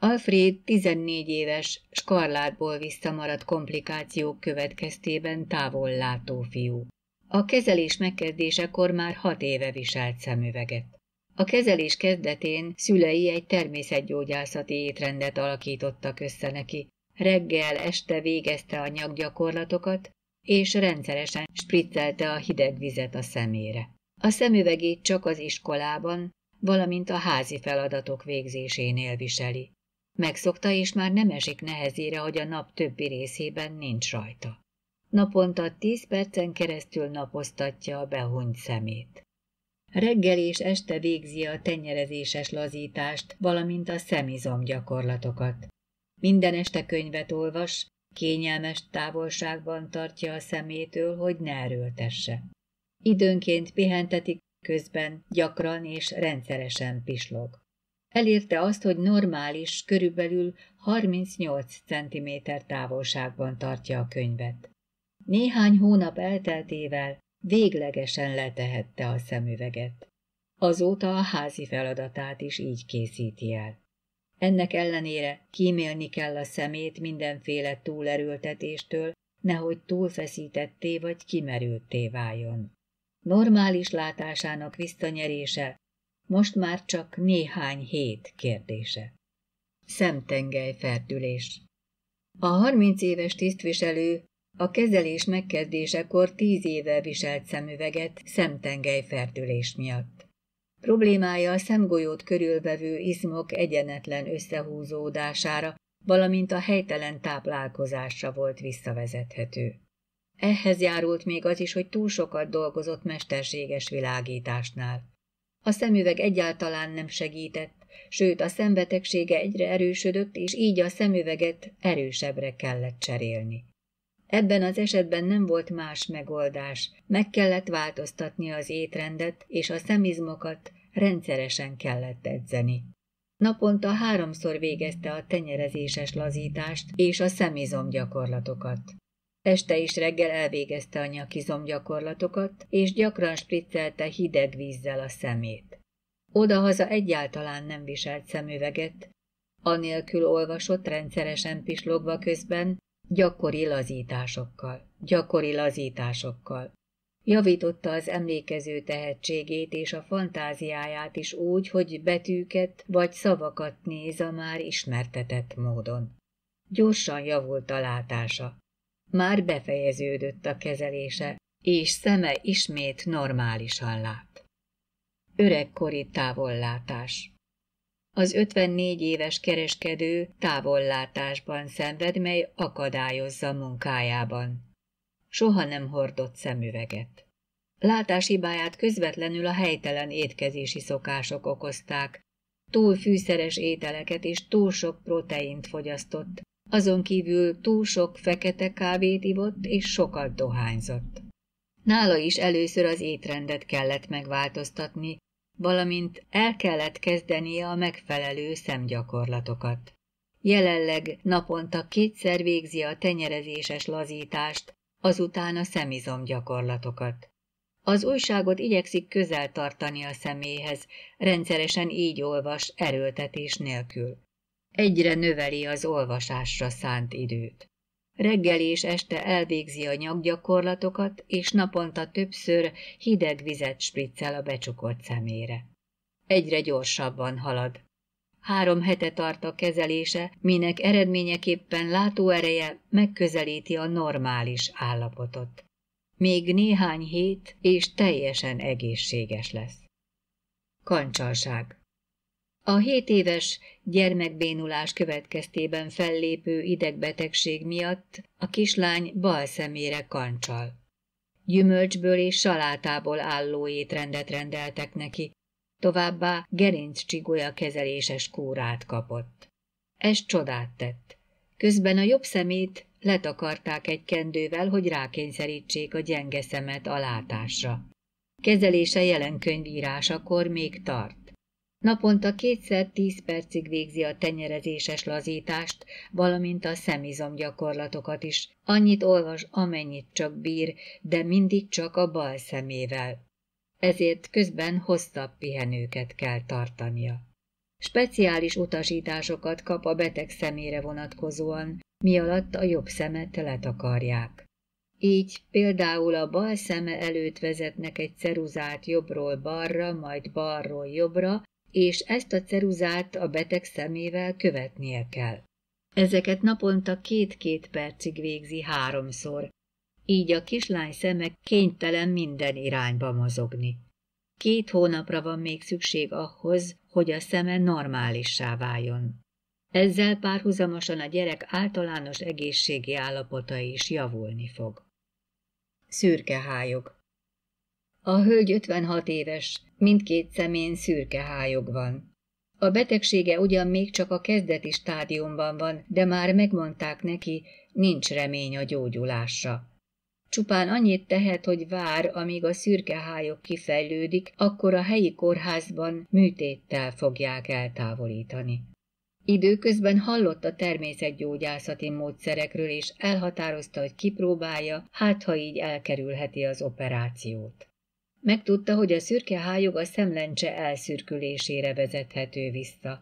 Alfred 14 éves, skarlátból visszamaradt komplikációk következtében távollátó fiú. A kezelés megkezdésekor már hat éve viselt szemüveget. A kezelés kezdetén szülei egy természetgyógyászati étrendet alakítottak össze neki. Reggel, este végezte a nyakgyakorlatokat, és rendszeresen spriccelte a hideg vizet a szemére. A szemüvegét csak az iskolában, valamint a házi feladatok végzésénél viseli. Megszokta, és már nem esik nehezére, hogy a nap többi részében nincs rajta. Naponta tíz percen keresztül napoztatja a behunyt szemét. Reggel és este végzi a tenyerezéses lazítást, valamint a szemizom gyakorlatokat. Minden este könyvet olvas, kényelmes távolságban tartja a szemétől, hogy ne erőltesse. Időnként pihentetik, közben gyakran és rendszeresen pislog. Elérte azt, hogy normális, körülbelül 38 cm távolságban tartja a könyvet. Néhány hónap elteltével véglegesen letehette a szemüveget. Azóta a házi feladatát is így készíti el. Ennek ellenére kímélni kell a szemét mindenféle túlerültetéstől, nehogy túlfeszítetté vagy kimerülté váljon. Normális látásának visszanyerése most már csak néhány hét kérdése. Szemtengely fertülés A 30 éves tisztviselő a kezelés megkezdésekor tíz éve viselt szemüveget szemtengely fertőzés miatt. Problémája a szemgolyót körülvevő izmok egyenetlen összehúzódására, valamint a helytelen táplálkozásra volt visszavezethető. Ehhez járult még az is, hogy túl sokat dolgozott mesterséges világításnál. A szemüveg egyáltalán nem segített, sőt a szembetegsége egyre erősödött, és így a szemüveget erősebbre kellett cserélni. Ebben az esetben nem volt más megoldás, meg kellett változtatni az étrendet, és a szemizmokat rendszeresen kellett edzeni. Naponta háromszor végezte a tenyerezéses lazítást és a szemizom gyakorlatokat. Este is reggel elvégezte a nyakizom gyakorlatokat, és gyakran spriccelte hideg vízzel a szemét. Odahaza egyáltalán nem viselt szemüveget, anélkül olvasott rendszeresen pislogva közben, Gyakori lazításokkal, gyakori lazításokkal. Javította az emlékező tehetségét és a fantáziáját is úgy, hogy betűket vagy szavakat néz a már ismertetett módon. Gyorsan javult a látása. Már befejeződött a kezelése, és szeme ismét normálisan lát. Öregkori távollátás az 54 éves kereskedő távollátásban szenved, mely akadályozza munkájában. Soha nem hordott szemüveget. Látáshibáját közvetlenül a helytelen étkezési szokások okozták. Túl fűszeres ételeket és túl sok proteint fogyasztott, azon kívül túl sok fekete kávét ivott és sokat dohányzott. Nála is először az étrendet kellett megváltoztatni, valamint el kellett kezdenie a megfelelő szemgyakorlatokat. Jelenleg naponta kétszer végzi a tenyerezéses lazítást, azután a szemizom gyakorlatokat. Az újságot igyekszik közel tartani a szeméhez, rendszeresen így olvas erőltetés nélkül. Egyre növeli az olvasásra szánt időt reggel és este elvégzi a nyaggyakorlatokat, és naponta többször hideg vizet spriccel a becsukott szemére. Egyre gyorsabban halad. Három hete tart a kezelése, minek eredményeképpen látóereje megközelíti a normális állapotot. Még néhány hét, és teljesen egészséges lesz. Kancsalság a 7 éves gyermekbénulás következtében fellépő idegbetegség miatt a kislány bal szemére kancsal. Gyümölcsből és salátából álló étrendet rendeltek neki, továbbá gerinccsigolya kezeléses kórát kapott. Ez csodát tett. Közben a jobb szemét letakarták egy kendővel, hogy rákényszerítsék a gyenge szemet a látásra. Kezelése jelen könyvírásakor még tart. Naponta kétszer tíz percig végzi a tenyerezéses lazítást, valamint a szemizom gyakorlatokat is. Annyit olvas, amennyit csak bír, de mindig csak a bal szemével. Ezért közben hosszabb pihenőket kell tartania. Speciális utasításokat kap a beteg szemére vonatkozóan, mi alatt a jobb szemet letakarják. Így például a bal szeme előtt vezetnek egy ceruzát jobbról balra, majd balról jobbra, és ezt a ceruzát a beteg szemével követnie kell. Ezeket naponta két-két percig végzi háromszor, így a kislány szeme kénytelen minden irányba mozogni. Két hónapra van még szükség ahhoz, hogy a szeme normálissá váljon. Ezzel párhuzamosan a gyerek általános egészségi állapota is javulni fog. Szürke hályog. A hölgy 56 éves, mindkét szemén szürke hályog van. A betegsége ugyan még csak a kezdeti stádiumban van, de már megmondták neki, nincs remény a gyógyulásra. Csupán annyit tehet, hogy vár, amíg a szürke hályok kifejlődik, akkor a helyi kórházban műtéttel fogják eltávolítani. Időközben hallott a természetgyógyászati módszerekről, és elhatározta, hogy kipróbálja, hát ha így elkerülheti az operációt. Megtudta, hogy a szürke hályog a szemlencse elszürkülésére vezethető vissza.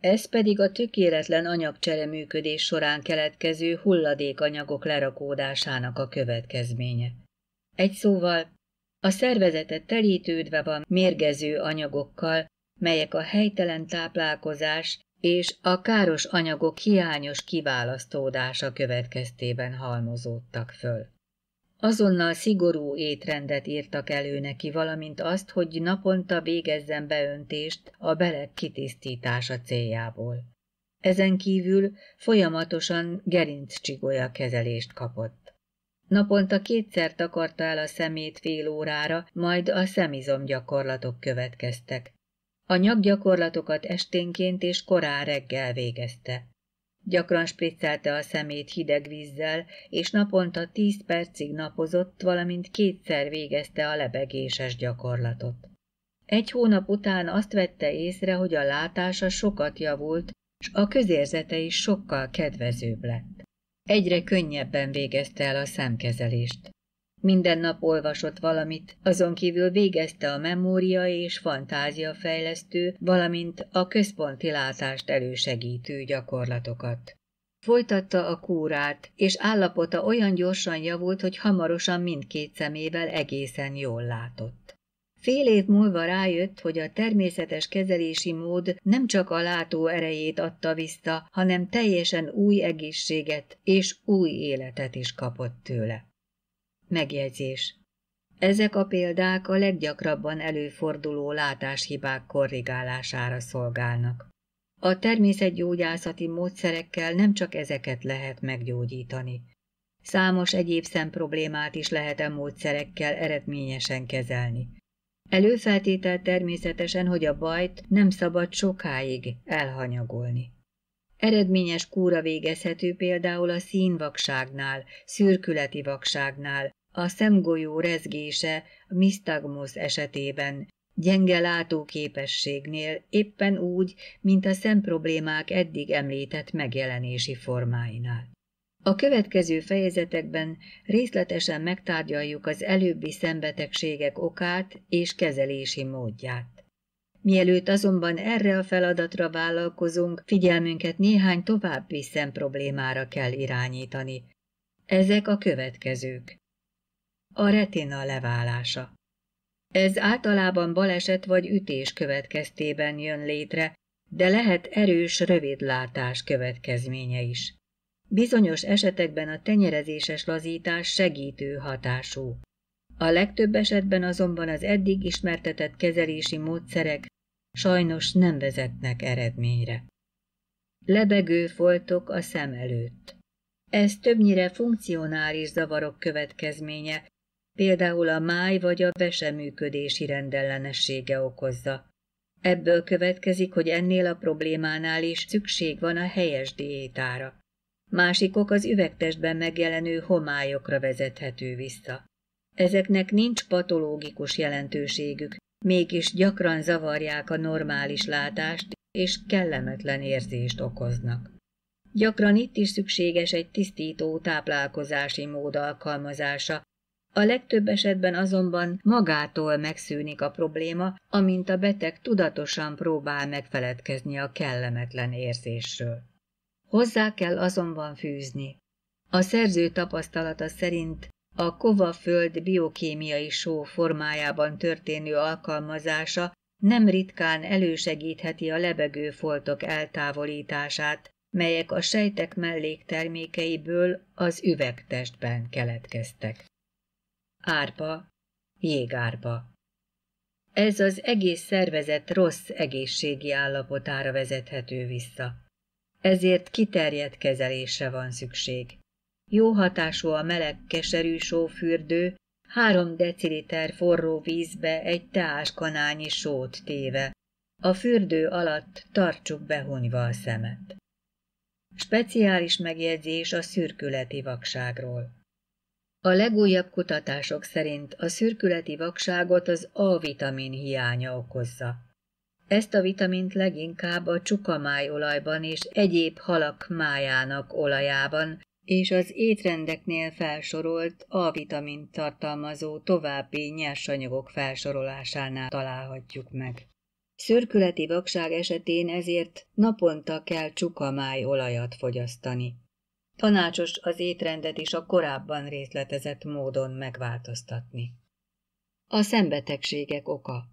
Ez pedig a tökéletlen anyagcsere működés során keletkező hulladékanyagok lerakódásának a következménye. Egy szóval, a szervezetet telítődve van mérgező anyagokkal, melyek a helytelen táplálkozás és a káros anyagok hiányos kiválasztódása következtében halmozódtak föl. Azonnal szigorú étrendet írtak elő neki, valamint azt, hogy naponta végezzen beöntést a belek kitisztítása céljából. Ezen kívül folyamatosan gerinccsigolya kezelést kapott. Naponta kétszer takarta el a szemét fél órára, majd a szemizom gyakorlatok következtek. A nyaggyakorlatokat esténként és korán reggel végezte. Gyakran spriccelte a szemét hideg vízzel, és naponta tíz percig napozott, valamint kétszer végezte a lebegéses gyakorlatot. Egy hónap után azt vette észre, hogy a látása sokat javult, s a közérzete is sokkal kedvezőbb lett. Egyre könnyebben végezte el a szemkezelést. Minden nap olvasott valamit, azon kívül végezte a memória és fantázia fejlesztő, valamint a központi látást elősegítő gyakorlatokat. Folytatta a kúrát, és állapota olyan gyorsan javult, hogy hamarosan mindkét szemével egészen jól látott. Fél év múlva rájött, hogy a természetes kezelési mód nem csak a látó erejét adta vissza, hanem teljesen új egészséget és új életet is kapott tőle. Megjegyzés. Ezek a példák a leggyakrabban előforduló látáshibák korrigálására szolgálnak. A természetgyógyászati módszerekkel nem csak ezeket lehet meggyógyítani. Számos egyéb szemproblémát is lehet a e módszerekkel eredményesen kezelni. Előfeltétel természetesen, hogy a bajt nem szabad sokáig elhanyagolni. Eredményes kúra végezhető például a színvakságnál, szürkületi vakságnál, a szemgolyó rezgése misztagmosz esetében, gyenge látóképességnél éppen úgy, mint a szemproblémák eddig említett megjelenési formáinál. A következő fejezetekben részletesen megtárgyaljuk az előbbi szembetegségek okát és kezelési módját. Mielőtt azonban erre a feladatra vállalkozunk, figyelmünket néhány további szemproblémára kell irányítani. Ezek a következők. A retina leválása. Ez általában baleset vagy ütés következtében jön létre, de lehet erős rövidlátás következménye is. Bizonyos esetekben a tenyerezéses lazítás segítő hatású. A legtöbb esetben azonban az eddig ismertetett kezelési módszerek sajnos nem vezetnek eredményre. Lebegő foltok a szem előtt. Ez többnyire funkcionális zavarok következménye, például a máj vagy a beseműködési rendellenessége okozza. Ebből következik, hogy ennél a problémánál is szükség van a helyes diétára. Másikok az üvegtestben megjelenő homályokra vezethető vissza. Ezeknek nincs patológikus jelentőségük, mégis gyakran zavarják a normális látást és kellemetlen érzést okoznak. Gyakran itt is szükséges egy tisztító táplálkozási mód alkalmazása, a legtöbb esetben azonban magától megszűnik a probléma, amint a beteg tudatosan próbál megfeledkezni a kellemetlen érzésről. Hozzá kell azonban fűzni. A szerző tapasztalata szerint a kovaföld biokémiai só formájában történő alkalmazása nem ritkán elősegítheti a lebegő foltok eltávolítását, melyek a sejtek melléktermékeiből az üvegtestben keletkeztek árpa, jégárpa. Ez az egész szervezet rossz egészségi állapotára vezethető vissza. Ezért kiterjedt kezelésre van szükség. Jó hatású a meleg keserű sófürdő, három deciliter forró vízbe egy teáskanányi sót téve. A fürdő alatt tartsuk behunyva a szemet. Speciális megjegyzés a szürkületi vakságról. A legújabb kutatások szerint a szürkületi vakságot az A-vitamin hiánya okozza. Ezt a vitamint leginkább a csukamájolajban és egyéb halak májának olajában, és az étrendeknél felsorolt A-vitamin tartalmazó további nyersanyagok felsorolásánál találhatjuk meg. Szürkületi vakság esetén ezért naponta kell csukamáj olajat fogyasztani tanácsos az étrendet is a korábban részletezett módon megváltoztatni. A szembetegségek oka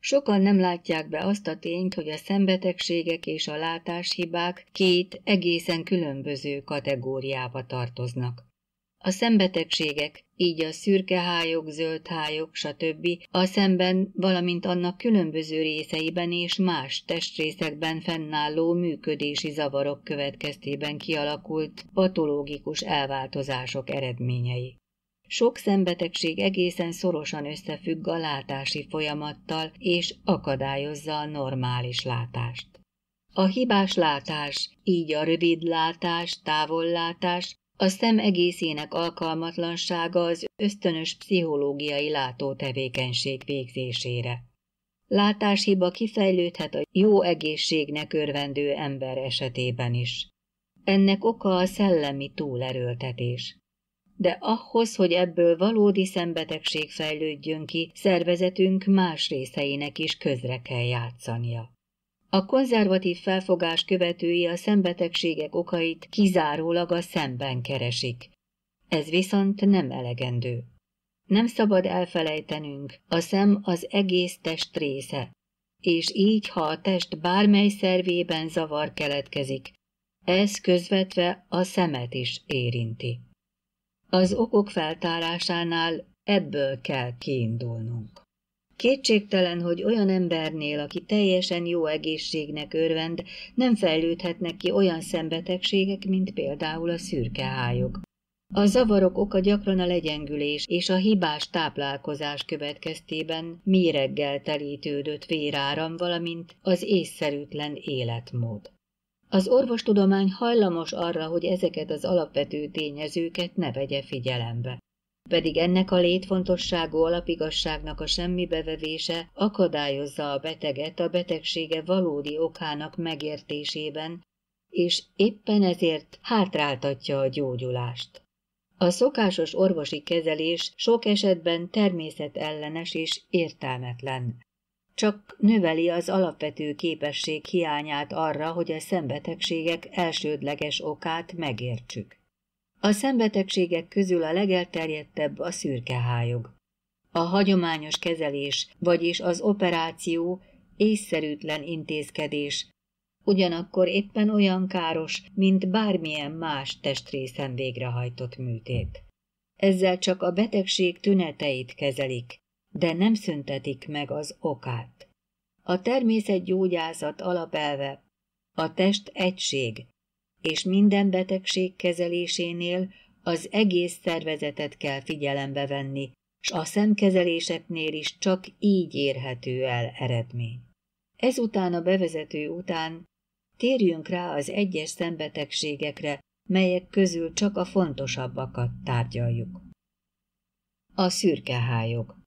Sokan nem látják be azt a tényt, hogy a szembetegségek és a látáshibák két egészen különböző kategóriába tartoznak. A szembetegségek így a szürke hályok, zöld hályok, stb. a szemben, valamint annak különböző részeiben és más testrészekben fennálló működési zavarok következtében kialakult patológikus elváltozások eredményei. Sok szembetegség egészen szorosan összefügg a látási folyamattal és akadályozza a normális látást. A hibás látás, így a rövidlátás, távollátás a szem egészének alkalmatlansága az ösztönös pszichológiai látótevékenység végzésére. Látáshiba kifejlődhet a jó egészségnek örvendő ember esetében is. Ennek oka a szellemi túlerőltetés. De ahhoz, hogy ebből valódi szembetegség fejlődjön ki, szervezetünk más részeinek is közre kell játszania. A konzervatív felfogás követői a szembetegségek okait kizárólag a szemben keresik. Ez viszont nem elegendő. Nem szabad elfelejtenünk, a szem az egész test része, és így, ha a test bármely szervében zavar keletkezik, ez közvetve a szemet is érinti. Az okok feltárásánál ebből kell kiindulnunk. Kétségtelen, hogy olyan embernél, aki teljesen jó egészségnek örvend, nem fejlődhetnek ki olyan szembetegségek, mint például a szürkehályok. A zavarok oka gyakran a legyengülés és a hibás táplálkozás következtében méreggel telítődött véráram, valamint az észszerűtlen életmód. Az orvostudomány hajlamos arra, hogy ezeket az alapvető tényezőket ne vegye figyelembe pedig ennek a létfontosságú alapigasságnak a semmibe akadályozza a beteget a betegsége valódi okának megértésében, és éppen ezért hátráltatja a gyógyulást. A szokásos orvosi kezelés sok esetben természetellenes és értelmetlen. Csak növeli az alapvető képesség hiányát arra, hogy a szembetegségek elsődleges okát megértsük. A szembetegségek közül a legelterjedtebb a szürkehályog. A hagyományos kezelés, vagyis az operáció észszerűtlen intézkedés, ugyanakkor éppen olyan káros, mint bármilyen más testrészen végrehajtott műtét. Ezzel csak a betegség tüneteit kezelik, de nem szüntetik meg az okát. A természetgyógyászat alapelve a test egység, és minden betegség kezelésénél az egész szervezetet kell figyelembe venni, s a szemkezeléseknél is csak így érhető el eredmény. Ezután a bevezető után térjünk rá az egyes szembetegségekre, melyek közül csak a fontosabbakat tárgyaljuk. A szürkehályok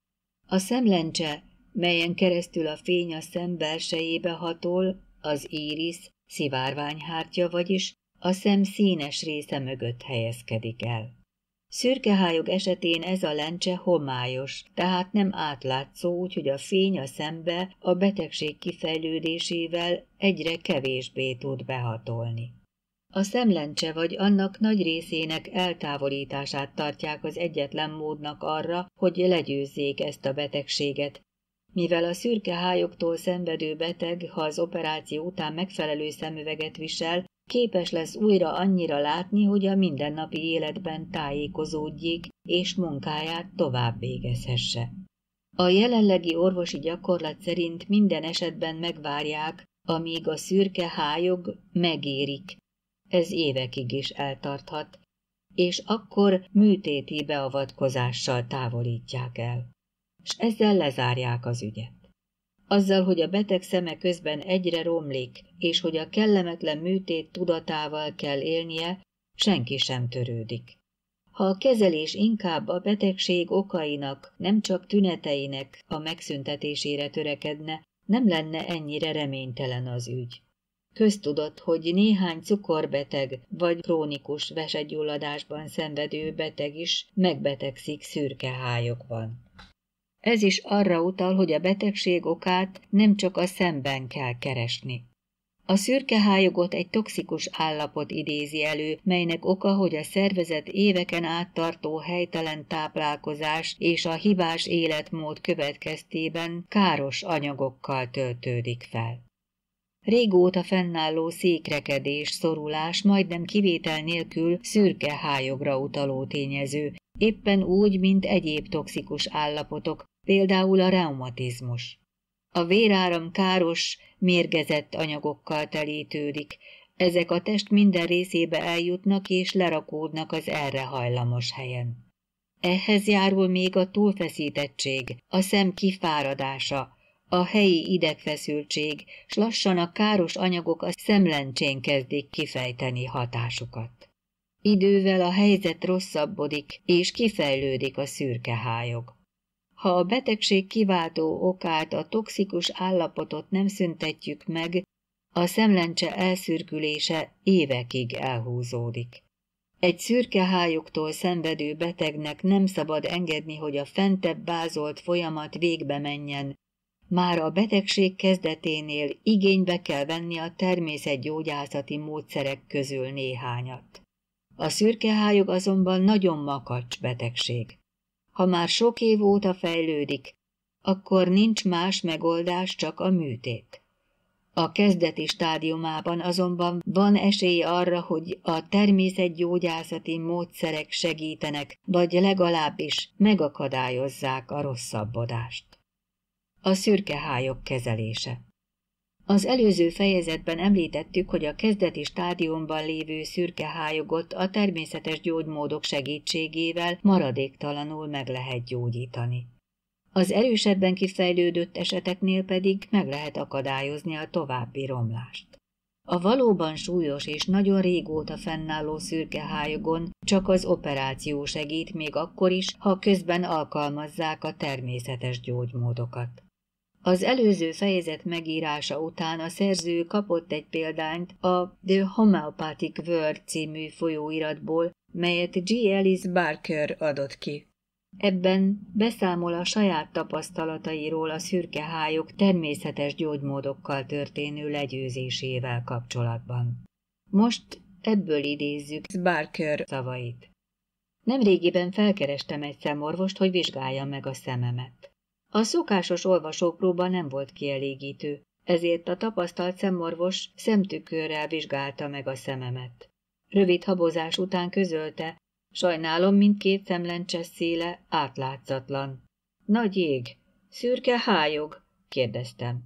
A szemlencse, melyen keresztül a fény a szem belsejébe hatol, az íris, szivárványhártya, vagyis a szem színes része mögött helyezkedik el. Szürkehályog esetén ez a lencse homályos, tehát nem átlátszó, úgyhogy a fény a szembe a betegség kifejlődésével egyre kevésbé tud behatolni. A szemlencse vagy annak nagy részének eltávolítását tartják az egyetlen módnak arra, hogy legyőzzék ezt a betegséget, mivel a szürke hályoktól szenvedő beteg, ha az operáció után megfelelő szemüveget visel, képes lesz újra annyira látni, hogy a mindennapi életben tájékozódjék és munkáját tovább végezhesse. A jelenlegi orvosi gyakorlat szerint minden esetben megvárják, amíg a szürke hályog megérik. Ez évekig is eltarthat, és akkor műtéti beavatkozással távolítják el, és ezzel lezárják az ügyet azzal, hogy a beteg szeme közben egyre romlik, és hogy a kellemetlen műtét tudatával kell élnie, senki sem törődik. Ha a kezelés inkább a betegség okainak, nem csak tüneteinek a megszüntetésére törekedne, nem lenne ennyire reménytelen az ügy. Köztudott, hogy néhány cukorbeteg vagy krónikus vesegyulladásban szenvedő beteg is megbetegszik szürke hályokban. Ez is arra utal, hogy a betegség okát nem csak a szemben kell keresni. A szürke hályogot egy toxikus állapot idézi elő, melynek oka, hogy a szervezet éveken át tartó helytelen táplálkozás és a hibás életmód következtében káros anyagokkal töltődik fel. Régóta fennálló székrekedés, szorulás majdnem kivétel nélkül szürke hályogra utaló tényező, éppen úgy, mint egyéb toxikus állapotok, például a reumatizmus. A véráram káros, mérgezett anyagokkal telítődik, ezek a test minden részébe eljutnak és lerakódnak az erre hajlamos helyen. Ehhez járul még a túlfeszítettség, a szem kifáradása, a helyi idegfeszültség, s lassan a káros anyagok a szemlencsén kezdik kifejteni hatásukat. Idővel a helyzet rosszabbodik, és kifejlődik a szürke hályog. Ha a betegség kiváltó okát, a toxikus állapotot nem szüntetjük meg, a szemlencse elszürkülése évekig elhúzódik. Egy szürke hájuktól szenvedő betegnek nem szabad engedni, hogy a fentebb bázolt folyamat végbe menjen. Már a betegség kezdeténél igénybe kell venni a természetgyógyászati módszerek közül néhányat. A szürke hájuk azonban nagyon makacs betegség ha már sok év óta fejlődik, akkor nincs más megoldás, csak a műtét. A kezdeti stádiumában azonban van esély arra, hogy a természetgyógyászati módszerek segítenek, vagy legalábbis megakadályozzák a rosszabbodást. A szürkehályok kezelése az előző fejezetben említettük, hogy a kezdeti stádiumban lévő szürke hályogot a természetes gyógymódok segítségével maradéktalanul meg lehet gyógyítani. Az erősebben kifejlődött eseteknél pedig meg lehet akadályozni a további romlást. A valóban súlyos és nagyon régóta fennálló hályogon csak az operáció segít még akkor is, ha közben alkalmazzák a természetes gyógymódokat. Az előző fejezet megírása után a szerző kapott egy példányt a The Homeopathic World című folyóiratból, melyet G. Ellis Barker adott ki. Ebben beszámol a saját tapasztalatairól a szürkehályok természetes gyógymódokkal történő legyőzésével kapcsolatban. Most ebből idézzük Barker szavait. Nemrégiben felkerestem egy szemorvost, hogy vizsgálja meg a szememet. A szokásos olvasópróba nem volt kielégítő, ezért a tapasztalt szemorvos szemtükörrel vizsgálta meg a szememet. Rövid habozás után közölte, sajnálom mindkét szemlencses széle átlátszatlan. Nagy ég, szürke hájog, kérdeztem.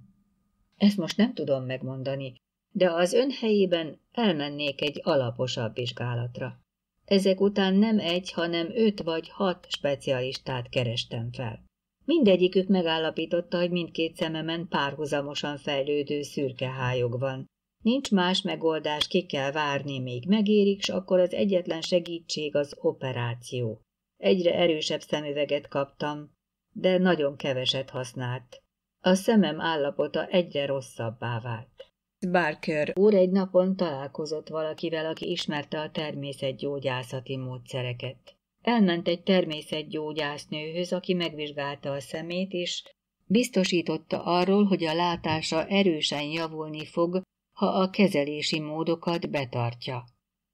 Ezt most nem tudom megmondani, de az ön helyében elmennék egy alaposabb vizsgálatra. Ezek után nem egy, hanem öt vagy hat specialistát kerestem fel. Mindegyikük megállapította, hogy mindkét szememen párhuzamosan fejlődő szürke hályog van. Nincs más megoldás, ki kell várni, még megérik, s akkor az egyetlen segítség az operáció. Egyre erősebb szemüveget kaptam, de nagyon keveset használt. A szemem állapota egyre rosszabbá vált. Barker úr egy napon találkozott valakivel, aki ismerte a természetgyógyászati módszereket elment egy természetgyógyásznőhöz, aki megvizsgálta a szemét, és biztosította arról, hogy a látása erősen javulni fog, ha a kezelési módokat betartja.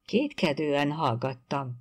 Kétkedően hallgattam.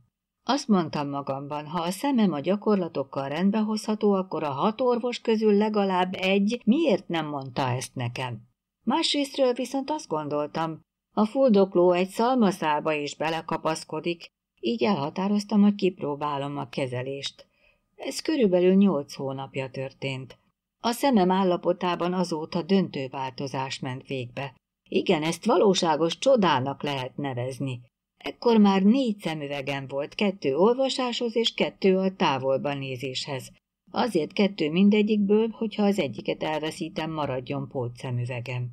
Azt mondtam magamban, ha a szemem a gyakorlatokkal rendbehozható, akkor a hat orvos közül legalább egy miért nem mondta ezt nekem. Másrésztről viszont azt gondoltam, a fuldokló egy szalmaszába is belekapaszkodik, így elhatároztam, hogy kipróbálom a kezelést. Ez körülbelül nyolc hónapja történt. A szemem állapotában azóta döntő változás ment végbe. Igen, ezt valóságos csodának lehet nevezni. Ekkor már négy szemüvegem volt, kettő olvasáshoz és kettő a távolban nézéshez. Azért kettő mindegyikből, hogyha az egyiket elveszítem, maradjon pótszemüvegem.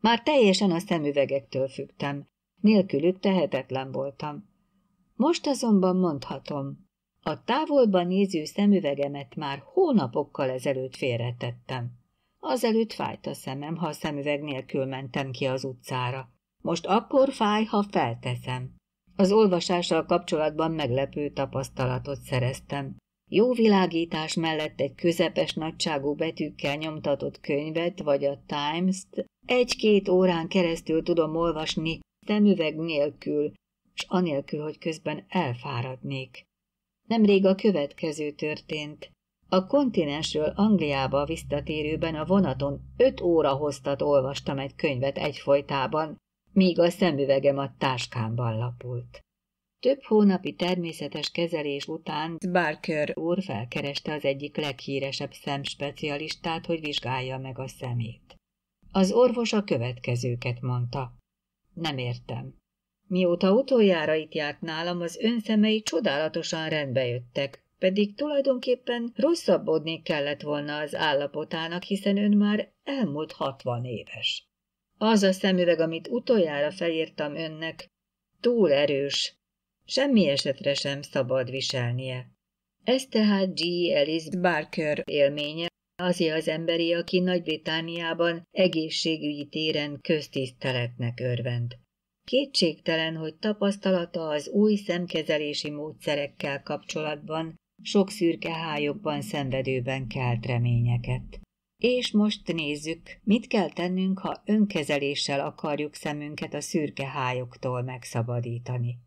Már teljesen a szemüvegektől fügtem. Nélkülük tehetetlen voltam. Most azonban mondhatom, a távolban néző szemüvegemet már hónapokkal ezelőtt félretettem. Azelőtt fájt a szemem, ha a szemüveg nélkül mentem ki az utcára. Most akkor fáj, ha felteszem. Az olvasással kapcsolatban meglepő tapasztalatot szereztem. Jó világítás mellett egy közepes nagyságú betűkkel nyomtatott könyvet, vagy a Times-t egy-két órán keresztül tudom olvasni, szemüveg nélkül, s anélkül, hogy közben elfáradnék. Nemrég a következő történt. A kontinensről Angliába visszatérőben a vonaton öt óra hoztat olvastam egy könyvet egyfolytában, míg a szemüvegem a táskámban lapult. Több hónapi természetes kezelés után Barker úr felkereste az egyik leghíresebb szemspecialistát, hogy vizsgálja meg a szemét. Az orvos a következőket mondta. Nem értem. Mióta utoljára itt járt nálam, az szemei csodálatosan rendbe jöttek, pedig tulajdonképpen rosszabbodni kellett volna az állapotának, hiszen ön már elmúlt hatvan éves. Az a szemüveg, amit utoljára felírtam önnek, túl erős, semmi esetre sem szabad viselnie. Ez tehát G. Ellis Barker élménye, azé az emberi, aki Nagy-Britániában egészségügyi téren köztiszteletnek örvend. Kétségtelen, hogy tapasztalata az új szemkezelési módszerekkel kapcsolatban sok szürke hályokban szenvedőben kelt reményeket. És most nézzük, mit kell tennünk, ha önkezeléssel akarjuk szemünket a szürke hályoktól megszabadítani.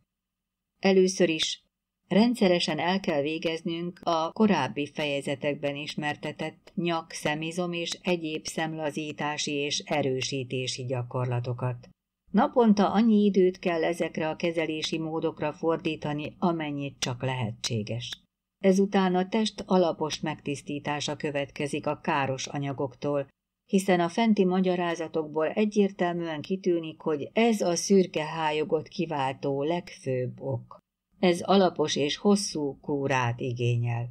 Először is rendszeresen el kell végeznünk a korábbi fejezetekben ismertetett nyak, szemizom és egyéb szemlazítási és erősítési gyakorlatokat. Naponta annyi időt kell ezekre a kezelési módokra fordítani, amennyit csak lehetséges. Ezután a test alapos megtisztítása következik a káros anyagoktól, hiszen a fenti magyarázatokból egyértelműen kitűnik, hogy ez a szürke hályogot kiváltó legfőbb ok. Ez alapos és hosszú kúrát igényel.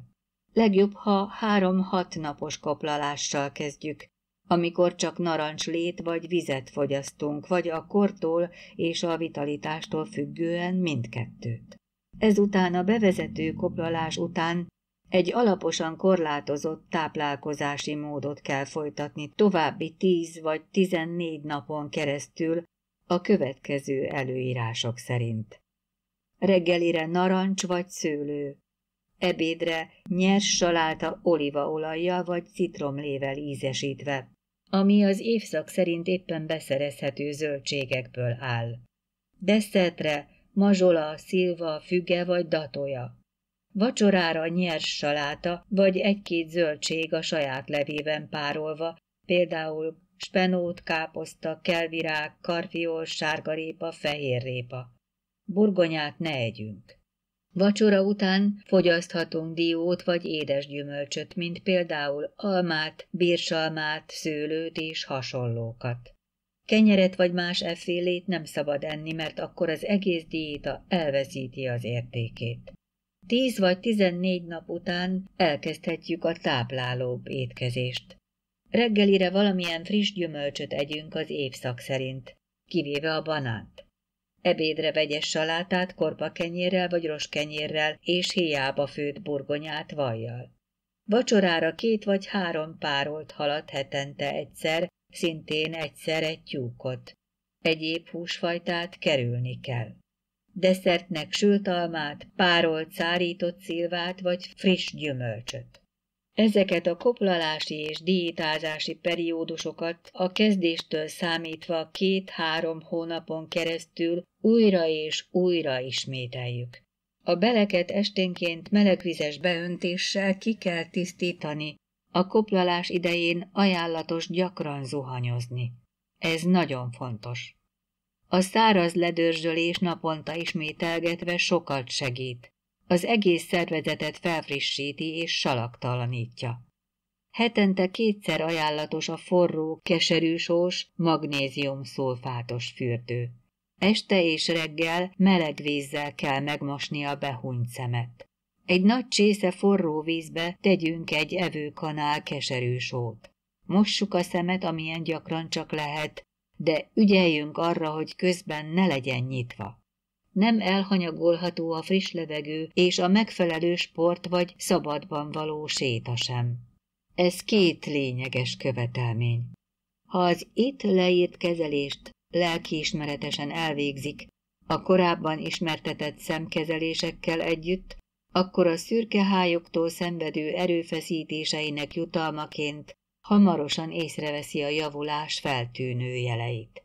Legjobb, ha három-hat napos koplalással kezdjük, amikor csak narancslét vagy vizet fogyasztunk, vagy a kortól és a vitalitástól függően mindkettőt. Ezután a bevezető koplalás után egy alaposan korlátozott táplálkozási módot kell folytatni további 10 vagy 14 napon keresztül a következő előírások szerint. Reggelire narancs vagy szőlő, ebédre nyers saláta olívaolajjal vagy citromlével ízesítve, ami az évszak szerint éppen beszerezhető zöldségekből áll. Desszertre mazsola, szilva, füge vagy datoja. Vacsorára nyers saláta, vagy egy-két zöldség a saját levében párolva, például spenót, káposzta, kelvirág, karfiol, sárgarépa, fehérrépa. Burgonyát ne együnk. Vacsora után fogyaszthatunk diót vagy édes gyümölcsöt, mint például almát, birsalmát, szőlőt és hasonlókat. Kenyeret vagy más effélét nem szabad enni, mert akkor az egész diéta elveszíti az értékét. Tíz vagy tizennégy nap után elkezdhetjük a táplálóbb étkezést. Reggelire valamilyen friss gyümölcsöt együnk az évszak szerint, kivéve a banánt ebédre vegyes salátát kenyérrel vagy roskenyérrel és hiába főtt burgonyát vajjal. Vacsorára két vagy három párolt halat hetente egyszer, szintén egyszer egy tyúkot. Egyéb húsfajtát kerülni kell. Desszertnek sült almát, párolt szárított szilvát vagy friss gyümölcsöt. Ezeket a koplalási és diétázási periódusokat a kezdéstől számítva két-három hónapon keresztül újra és újra ismételjük. A beleket esténként melegvizes beöntéssel ki kell tisztítani, a koplalás idején ajánlatos gyakran zuhanyozni. Ez nagyon fontos. A száraz ledörzsölés naponta ismételgetve sokat segít. Az egész szervezetet felfrissíti és salaktalanítja. Hetente kétszer ajánlatos a forró, keserűsós, magnézium szulfátos fürdő. Este és reggel meleg vízzel kell megmosni a behúnyt szemet. Egy nagy csésze forró vízbe tegyünk egy evőkanál keserű sót. Mossuk a szemet, amilyen gyakran csak lehet, de ügyeljünk arra, hogy közben ne legyen nyitva nem elhanyagolható a friss levegő és a megfelelő sport vagy szabadban való séta sem. Ez két lényeges követelmény. Ha az itt leírt kezelést lelkiismeretesen elvégzik, a korábban ismertetett szemkezelésekkel együtt, akkor a szürkehályoktól szenvedő erőfeszítéseinek jutalmaként hamarosan észreveszi a javulás feltűnő jeleit.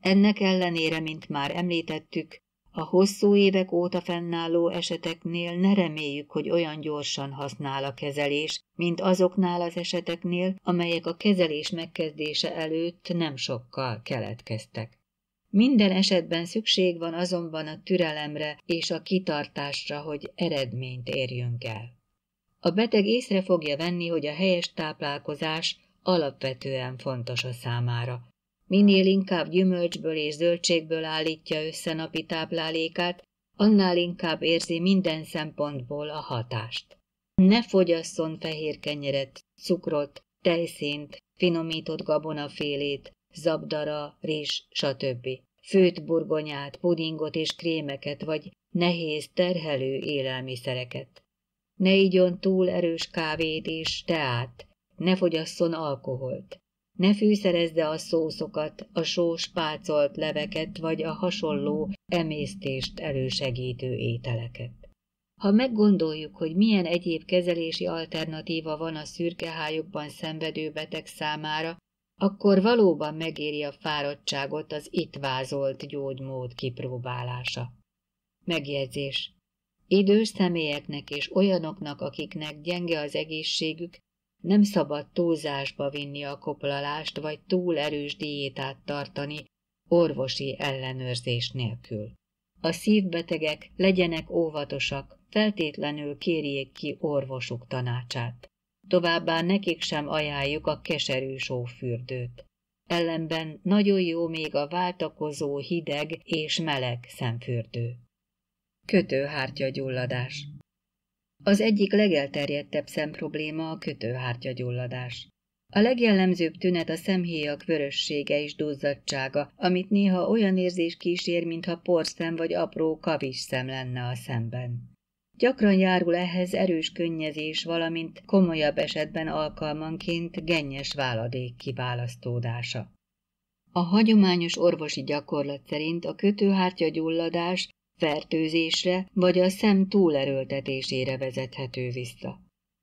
Ennek ellenére, mint már említettük, a hosszú évek óta fennálló eseteknél ne reméljük, hogy olyan gyorsan használ a kezelés, mint azoknál az eseteknél, amelyek a kezelés megkezdése előtt nem sokkal keletkeztek. Minden esetben szükség van azonban a türelemre és a kitartásra, hogy eredményt érjünk el. A beteg észre fogja venni, hogy a helyes táplálkozás alapvetően fontos a számára, Minél inkább gyümölcsből és zöldségből állítja össze napi táplálékát, annál inkább érzi minden szempontból a hatást. Ne fogyasszon fehér kenyeret, cukrot, tejszínt, finomított gabonafélét, zabdara, rizs, stb. Főtt burgonyát, pudingot és krémeket, vagy nehéz terhelő élelmiszereket. Ne igyon túl erős kávét és teát, ne fogyasszon alkoholt. Ne fűszerezze a szószokat, a sós pácolt leveket vagy a hasonló emésztést elősegítő ételeket. Ha meggondoljuk, hogy milyen egyéb kezelési alternatíva van a szürkehályokban szenvedő beteg számára, akkor valóban megéri a fáradtságot az itt vázolt gyógymód kipróbálása. Megjegyzés. Idős személyeknek és olyanoknak, akiknek gyenge az egészségük, nem szabad túlzásba vinni a koplalást, vagy túl erős diétát tartani, orvosi ellenőrzés nélkül. A szívbetegek legyenek óvatosak, feltétlenül kérjék ki orvosuk tanácsát. Továbbá nekik sem ajánljuk a keserű sófürdőt. Ellenben nagyon jó még a váltakozó hideg és meleg szemfürdő. Kötőhártya gyulladás az egyik legelterjedtebb szemprobléma a kötőhártyagyulladás. A legjellemzőbb tünet a szemhéjak vörössége és duzzadtsága, amit néha olyan érzés kísér, mintha porszem vagy apró szem lenne a szemben. Gyakran járul ehhez erős könnyezés, valamint komolyabb esetben alkalmanként gennyes váladék kiválasztódása. A hagyományos orvosi gyakorlat szerint a kötőhártya gyulladás fertőzésre vagy a szem túlerőltetésére vezethető vissza.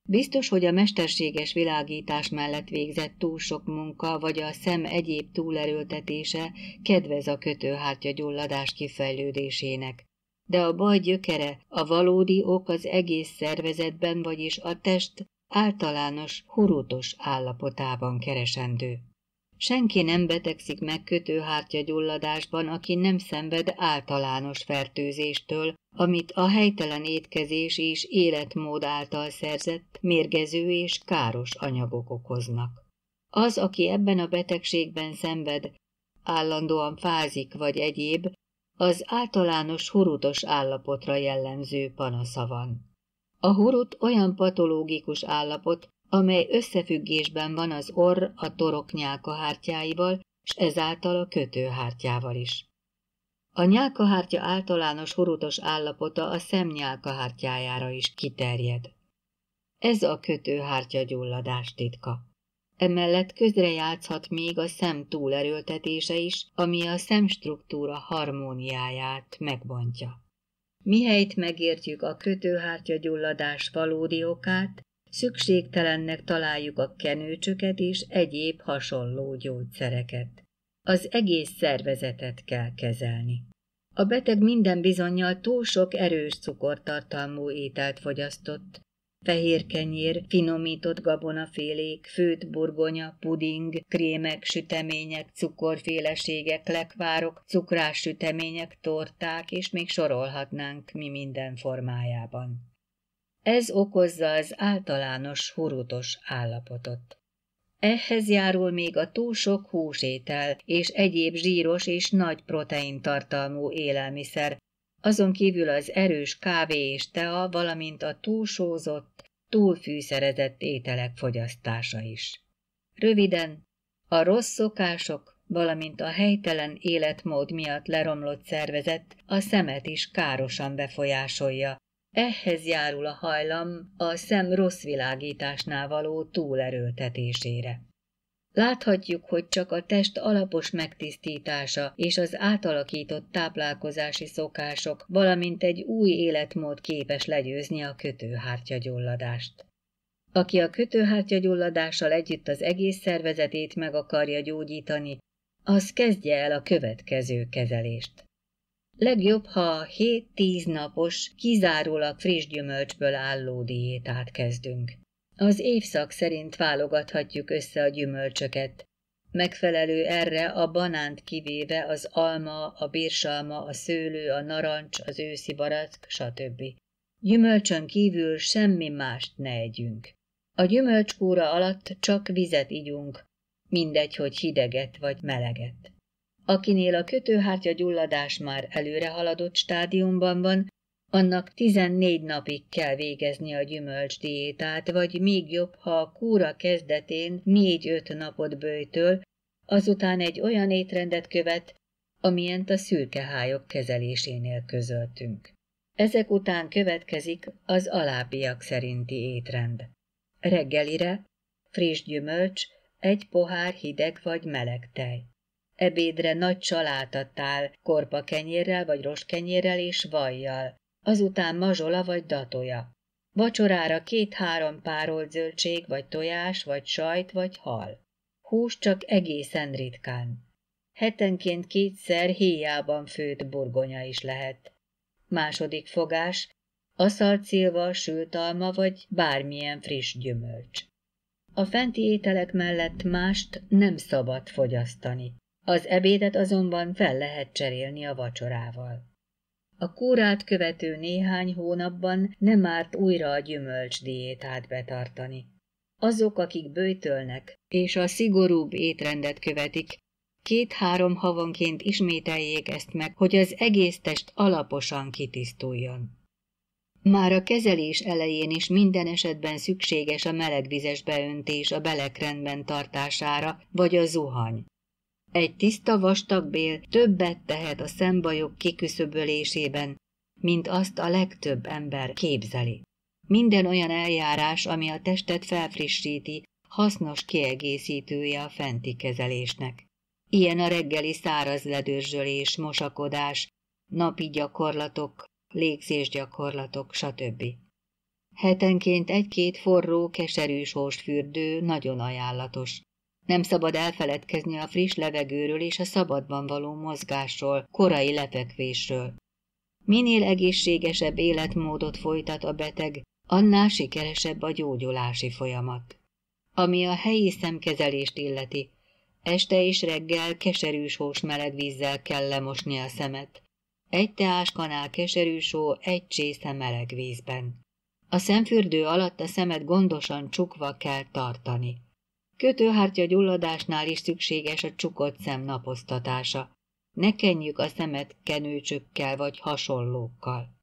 Biztos, hogy a mesterséges világítás mellett végzett túl sok munka vagy a szem egyéb túlerőltetése kedvez a kötőhártya gyulladás kifejlődésének. De a baj gyökere, a valódi ok az egész szervezetben, vagyis a test általános hurutos állapotában keresendő. Senki nem betegszik meg kötőhártya gyulladásban, aki nem szenved általános fertőzéstől, amit a helytelen étkezés és életmód által szerzett mérgező és káros anyagok okoznak. Az, aki ebben a betegségben szenved, állandóan fázik vagy egyéb, az általános hurutos állapotra jellemző panasza van. A hurut olyan patológikus állapot, amely összefüggésben van az orr a torok nyálkahártyáival, s ezáltal a kötőhártyával is. A nyálkahártya általános hurutos állapota a szem nyálkahártyájára is kiterjed. Ez a kötőhártya gyulladás titka. Emellett közrejátszhat még a szem túlerőltetése is, ami a szemstruktúra harmóniáját megbontja. Mihelyt megértjük a kötőhártya gyulladás valódi okát, szükségtelennek találjuk a kenőcsöket és egyéb hasonló gyógyszereket. Az egész szervezetet kell kezelni. A beteg minden bizonyal túl sok erős cukortartalmú ételt fogyasztott, fehér kenyér, finomított gabonafélék, főt burgonya, puding, krémek, sütemények, cukorféleségek, lekvárok, cukrás sütemények, torták, és még sorolhatnánk mi minden formájában. Ez okozza az általános hurutos állapotot. Ehhez járul még a túl sok húsétel és egyéb zsíros és nagy proteintartalmú élelmiszer, azon kívül az erős kávé és tea, valamint a túlsózott, túlfűszerezett ételek fogyasztása is. Röviden, a rossz szokások, valamint a helytelen életmód miatt leromlott szervezet a szemet is károsan befolyásolja, ehhez járul a hajlam a szem rossz világításnál való túlerőltetésére. Láthatjuk, hogy csak a test alapos megtisztítása és az átalakított táplálkozási szokások, valamint egy új életmód képes legyőzni a kötőhártyagyulladást. Aki a kötőhártyagyulladással együtt az egész szervezetét meg akarja gyógyítani, az kezdje el a következő kezelést. Legjobb, ha 7-10 napos, kizárólag friss gyümölcsből álló diétát kezdünk. Az évszak szerint válogathatjuk össze a gyümölcsöket. Megfelelő erre a banánt kivéve az alma, a bírsalma, a szőlő, a narancs, az őszi barack, stb. Gyümölcsön kívül semmi mást ne együnk. A gyümölcskóra alatt csak vizet igyunk, mindegy, hogy hideget vagy meleget akinél a kötőhártya gyulladás már előre haladott stádiumban van, annak 14 napig kell végezni a gyümölcs diétát, vagy még jobb, ha a kúra kezdetén 4-5 napot bőjtől, azután egy olyan étrendet követ, amilyent a szürkehályok kezelésénél közöltünk. Ezek után következik az alábbiak szerinti étrend. Reggelire friss gyümölcs, egy pohár hideg vagy meleg tej. Ebédre nagy csalátadtál, korpa kenyérrel vagy roskenyérrel és vajjal, azután mazsola vagy datoja. Vacsorára két-három párolt zöldség, vagy tojás, vagy sajt, vagy hal. Hús csak egészen ritkán. Hetenként kétszer héjában főtt burgonya is lehet. Második fogás, aszalcilva, sült alma vagy bármilyen friss gyümölcs. A fenti ételek mellett mást nem szabad fogyasztani. Az ebédet azonban fel lehet cserélni a vacsorával. A kúrát követő néhány hónapban nem árt újra a gyümölcs diétát betartani. Azok, akik bőjtölnek és a szigorúbb étrendet követik, két-három havonként ismételjék ezt meg, hogy az egész test alaposan kitisztuljon. Már a kezelés elején is minden esetben szükséges a melegvizes beöntés a belekrendben tartására, vagy a zuhany. Egy tiszta vastag bél többet tehet a szembajok kiküszöbölésében, mint azt a legtöbb ember képzeli. Minden olyan eljárás, ami a testet felfrissíti, hasznos kiegészítője a fenti kezelésnek. Ilyen a reggeli száraz ledőzsölés, mosakodás, napi gyakorlatok, légzésgyakorlatok, stb. Hetenként egy-két forró, keserűs fürdő nagyon ajánlatos. Nem szabad elfeledkezni a friss levegőről és a szabadban való mozgásról, korai lefekvésről. Minél egészségesebb életmódot folytat a beteg, annál sikeresebb a gyógyulási folyamat. Ami a helyi szemkezelést illeti, este és reggel keserűs hós meleg vízzel kell lemosni a szemet. Egy teáskanál kanál hó, egy csésze meleg vízben. A szemfürdő alatt a szemet gondosan csukva kell tartani. Kötőhártya gyulladásnál is szükséges a csukott szem naposztatása. Ne kenjük a szemet kenőcsökkel vagy hasonlókkal.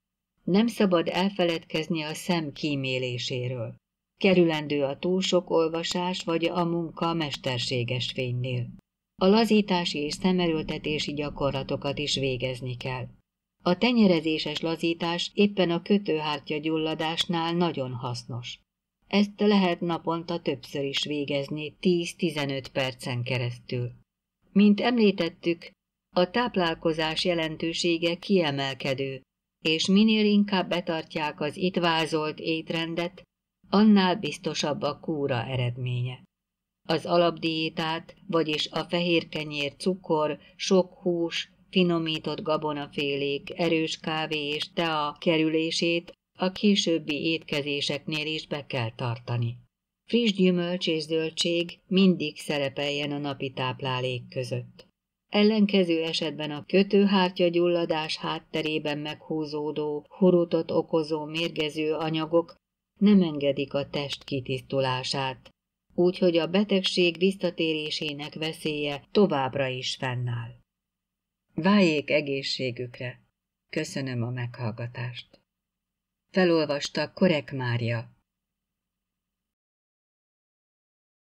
Nem szabad elfeledkezni a szem kíméléséről. Kerülendő a túl sok olvasás vagy a munka mesterséges fénynél. A lazítási és szemerőltetési gyakorlatokat is végezni kell. A tenyerezéses lazítás éppen a kötőhártya gyulladásnál nagyon hasznos. Ezt lehet naponta többször is végezni 10-15 percen keresztül. Mint említettük, a táplálkozás jelentősége kiemelkedő, és minél inkább betartják az itt vázolt étrendet, annál biztosabb a kúra eredménye. Az alapdiétát, vagyis a fehér kenyér, cukor, sok hús, finomított gabonafélék, erős kávé és tea kerülését a későbbi étkezéseknél is be kell tartani. Friss gyümölcs és zöldség mindig szerepeljen a napi táplálék között. Ellenkező esetben a kötőhártya gyulladás hátterében meghúzódó, hurutot okozó mérgező anyagok nem engedik a test kitisztulását, úgyhogy a betegség visszatérésének veszélye továbbra is fennáll. Váljék egészségükre! Köszönöm a meghallgatást! Felolvasta Korek Mária.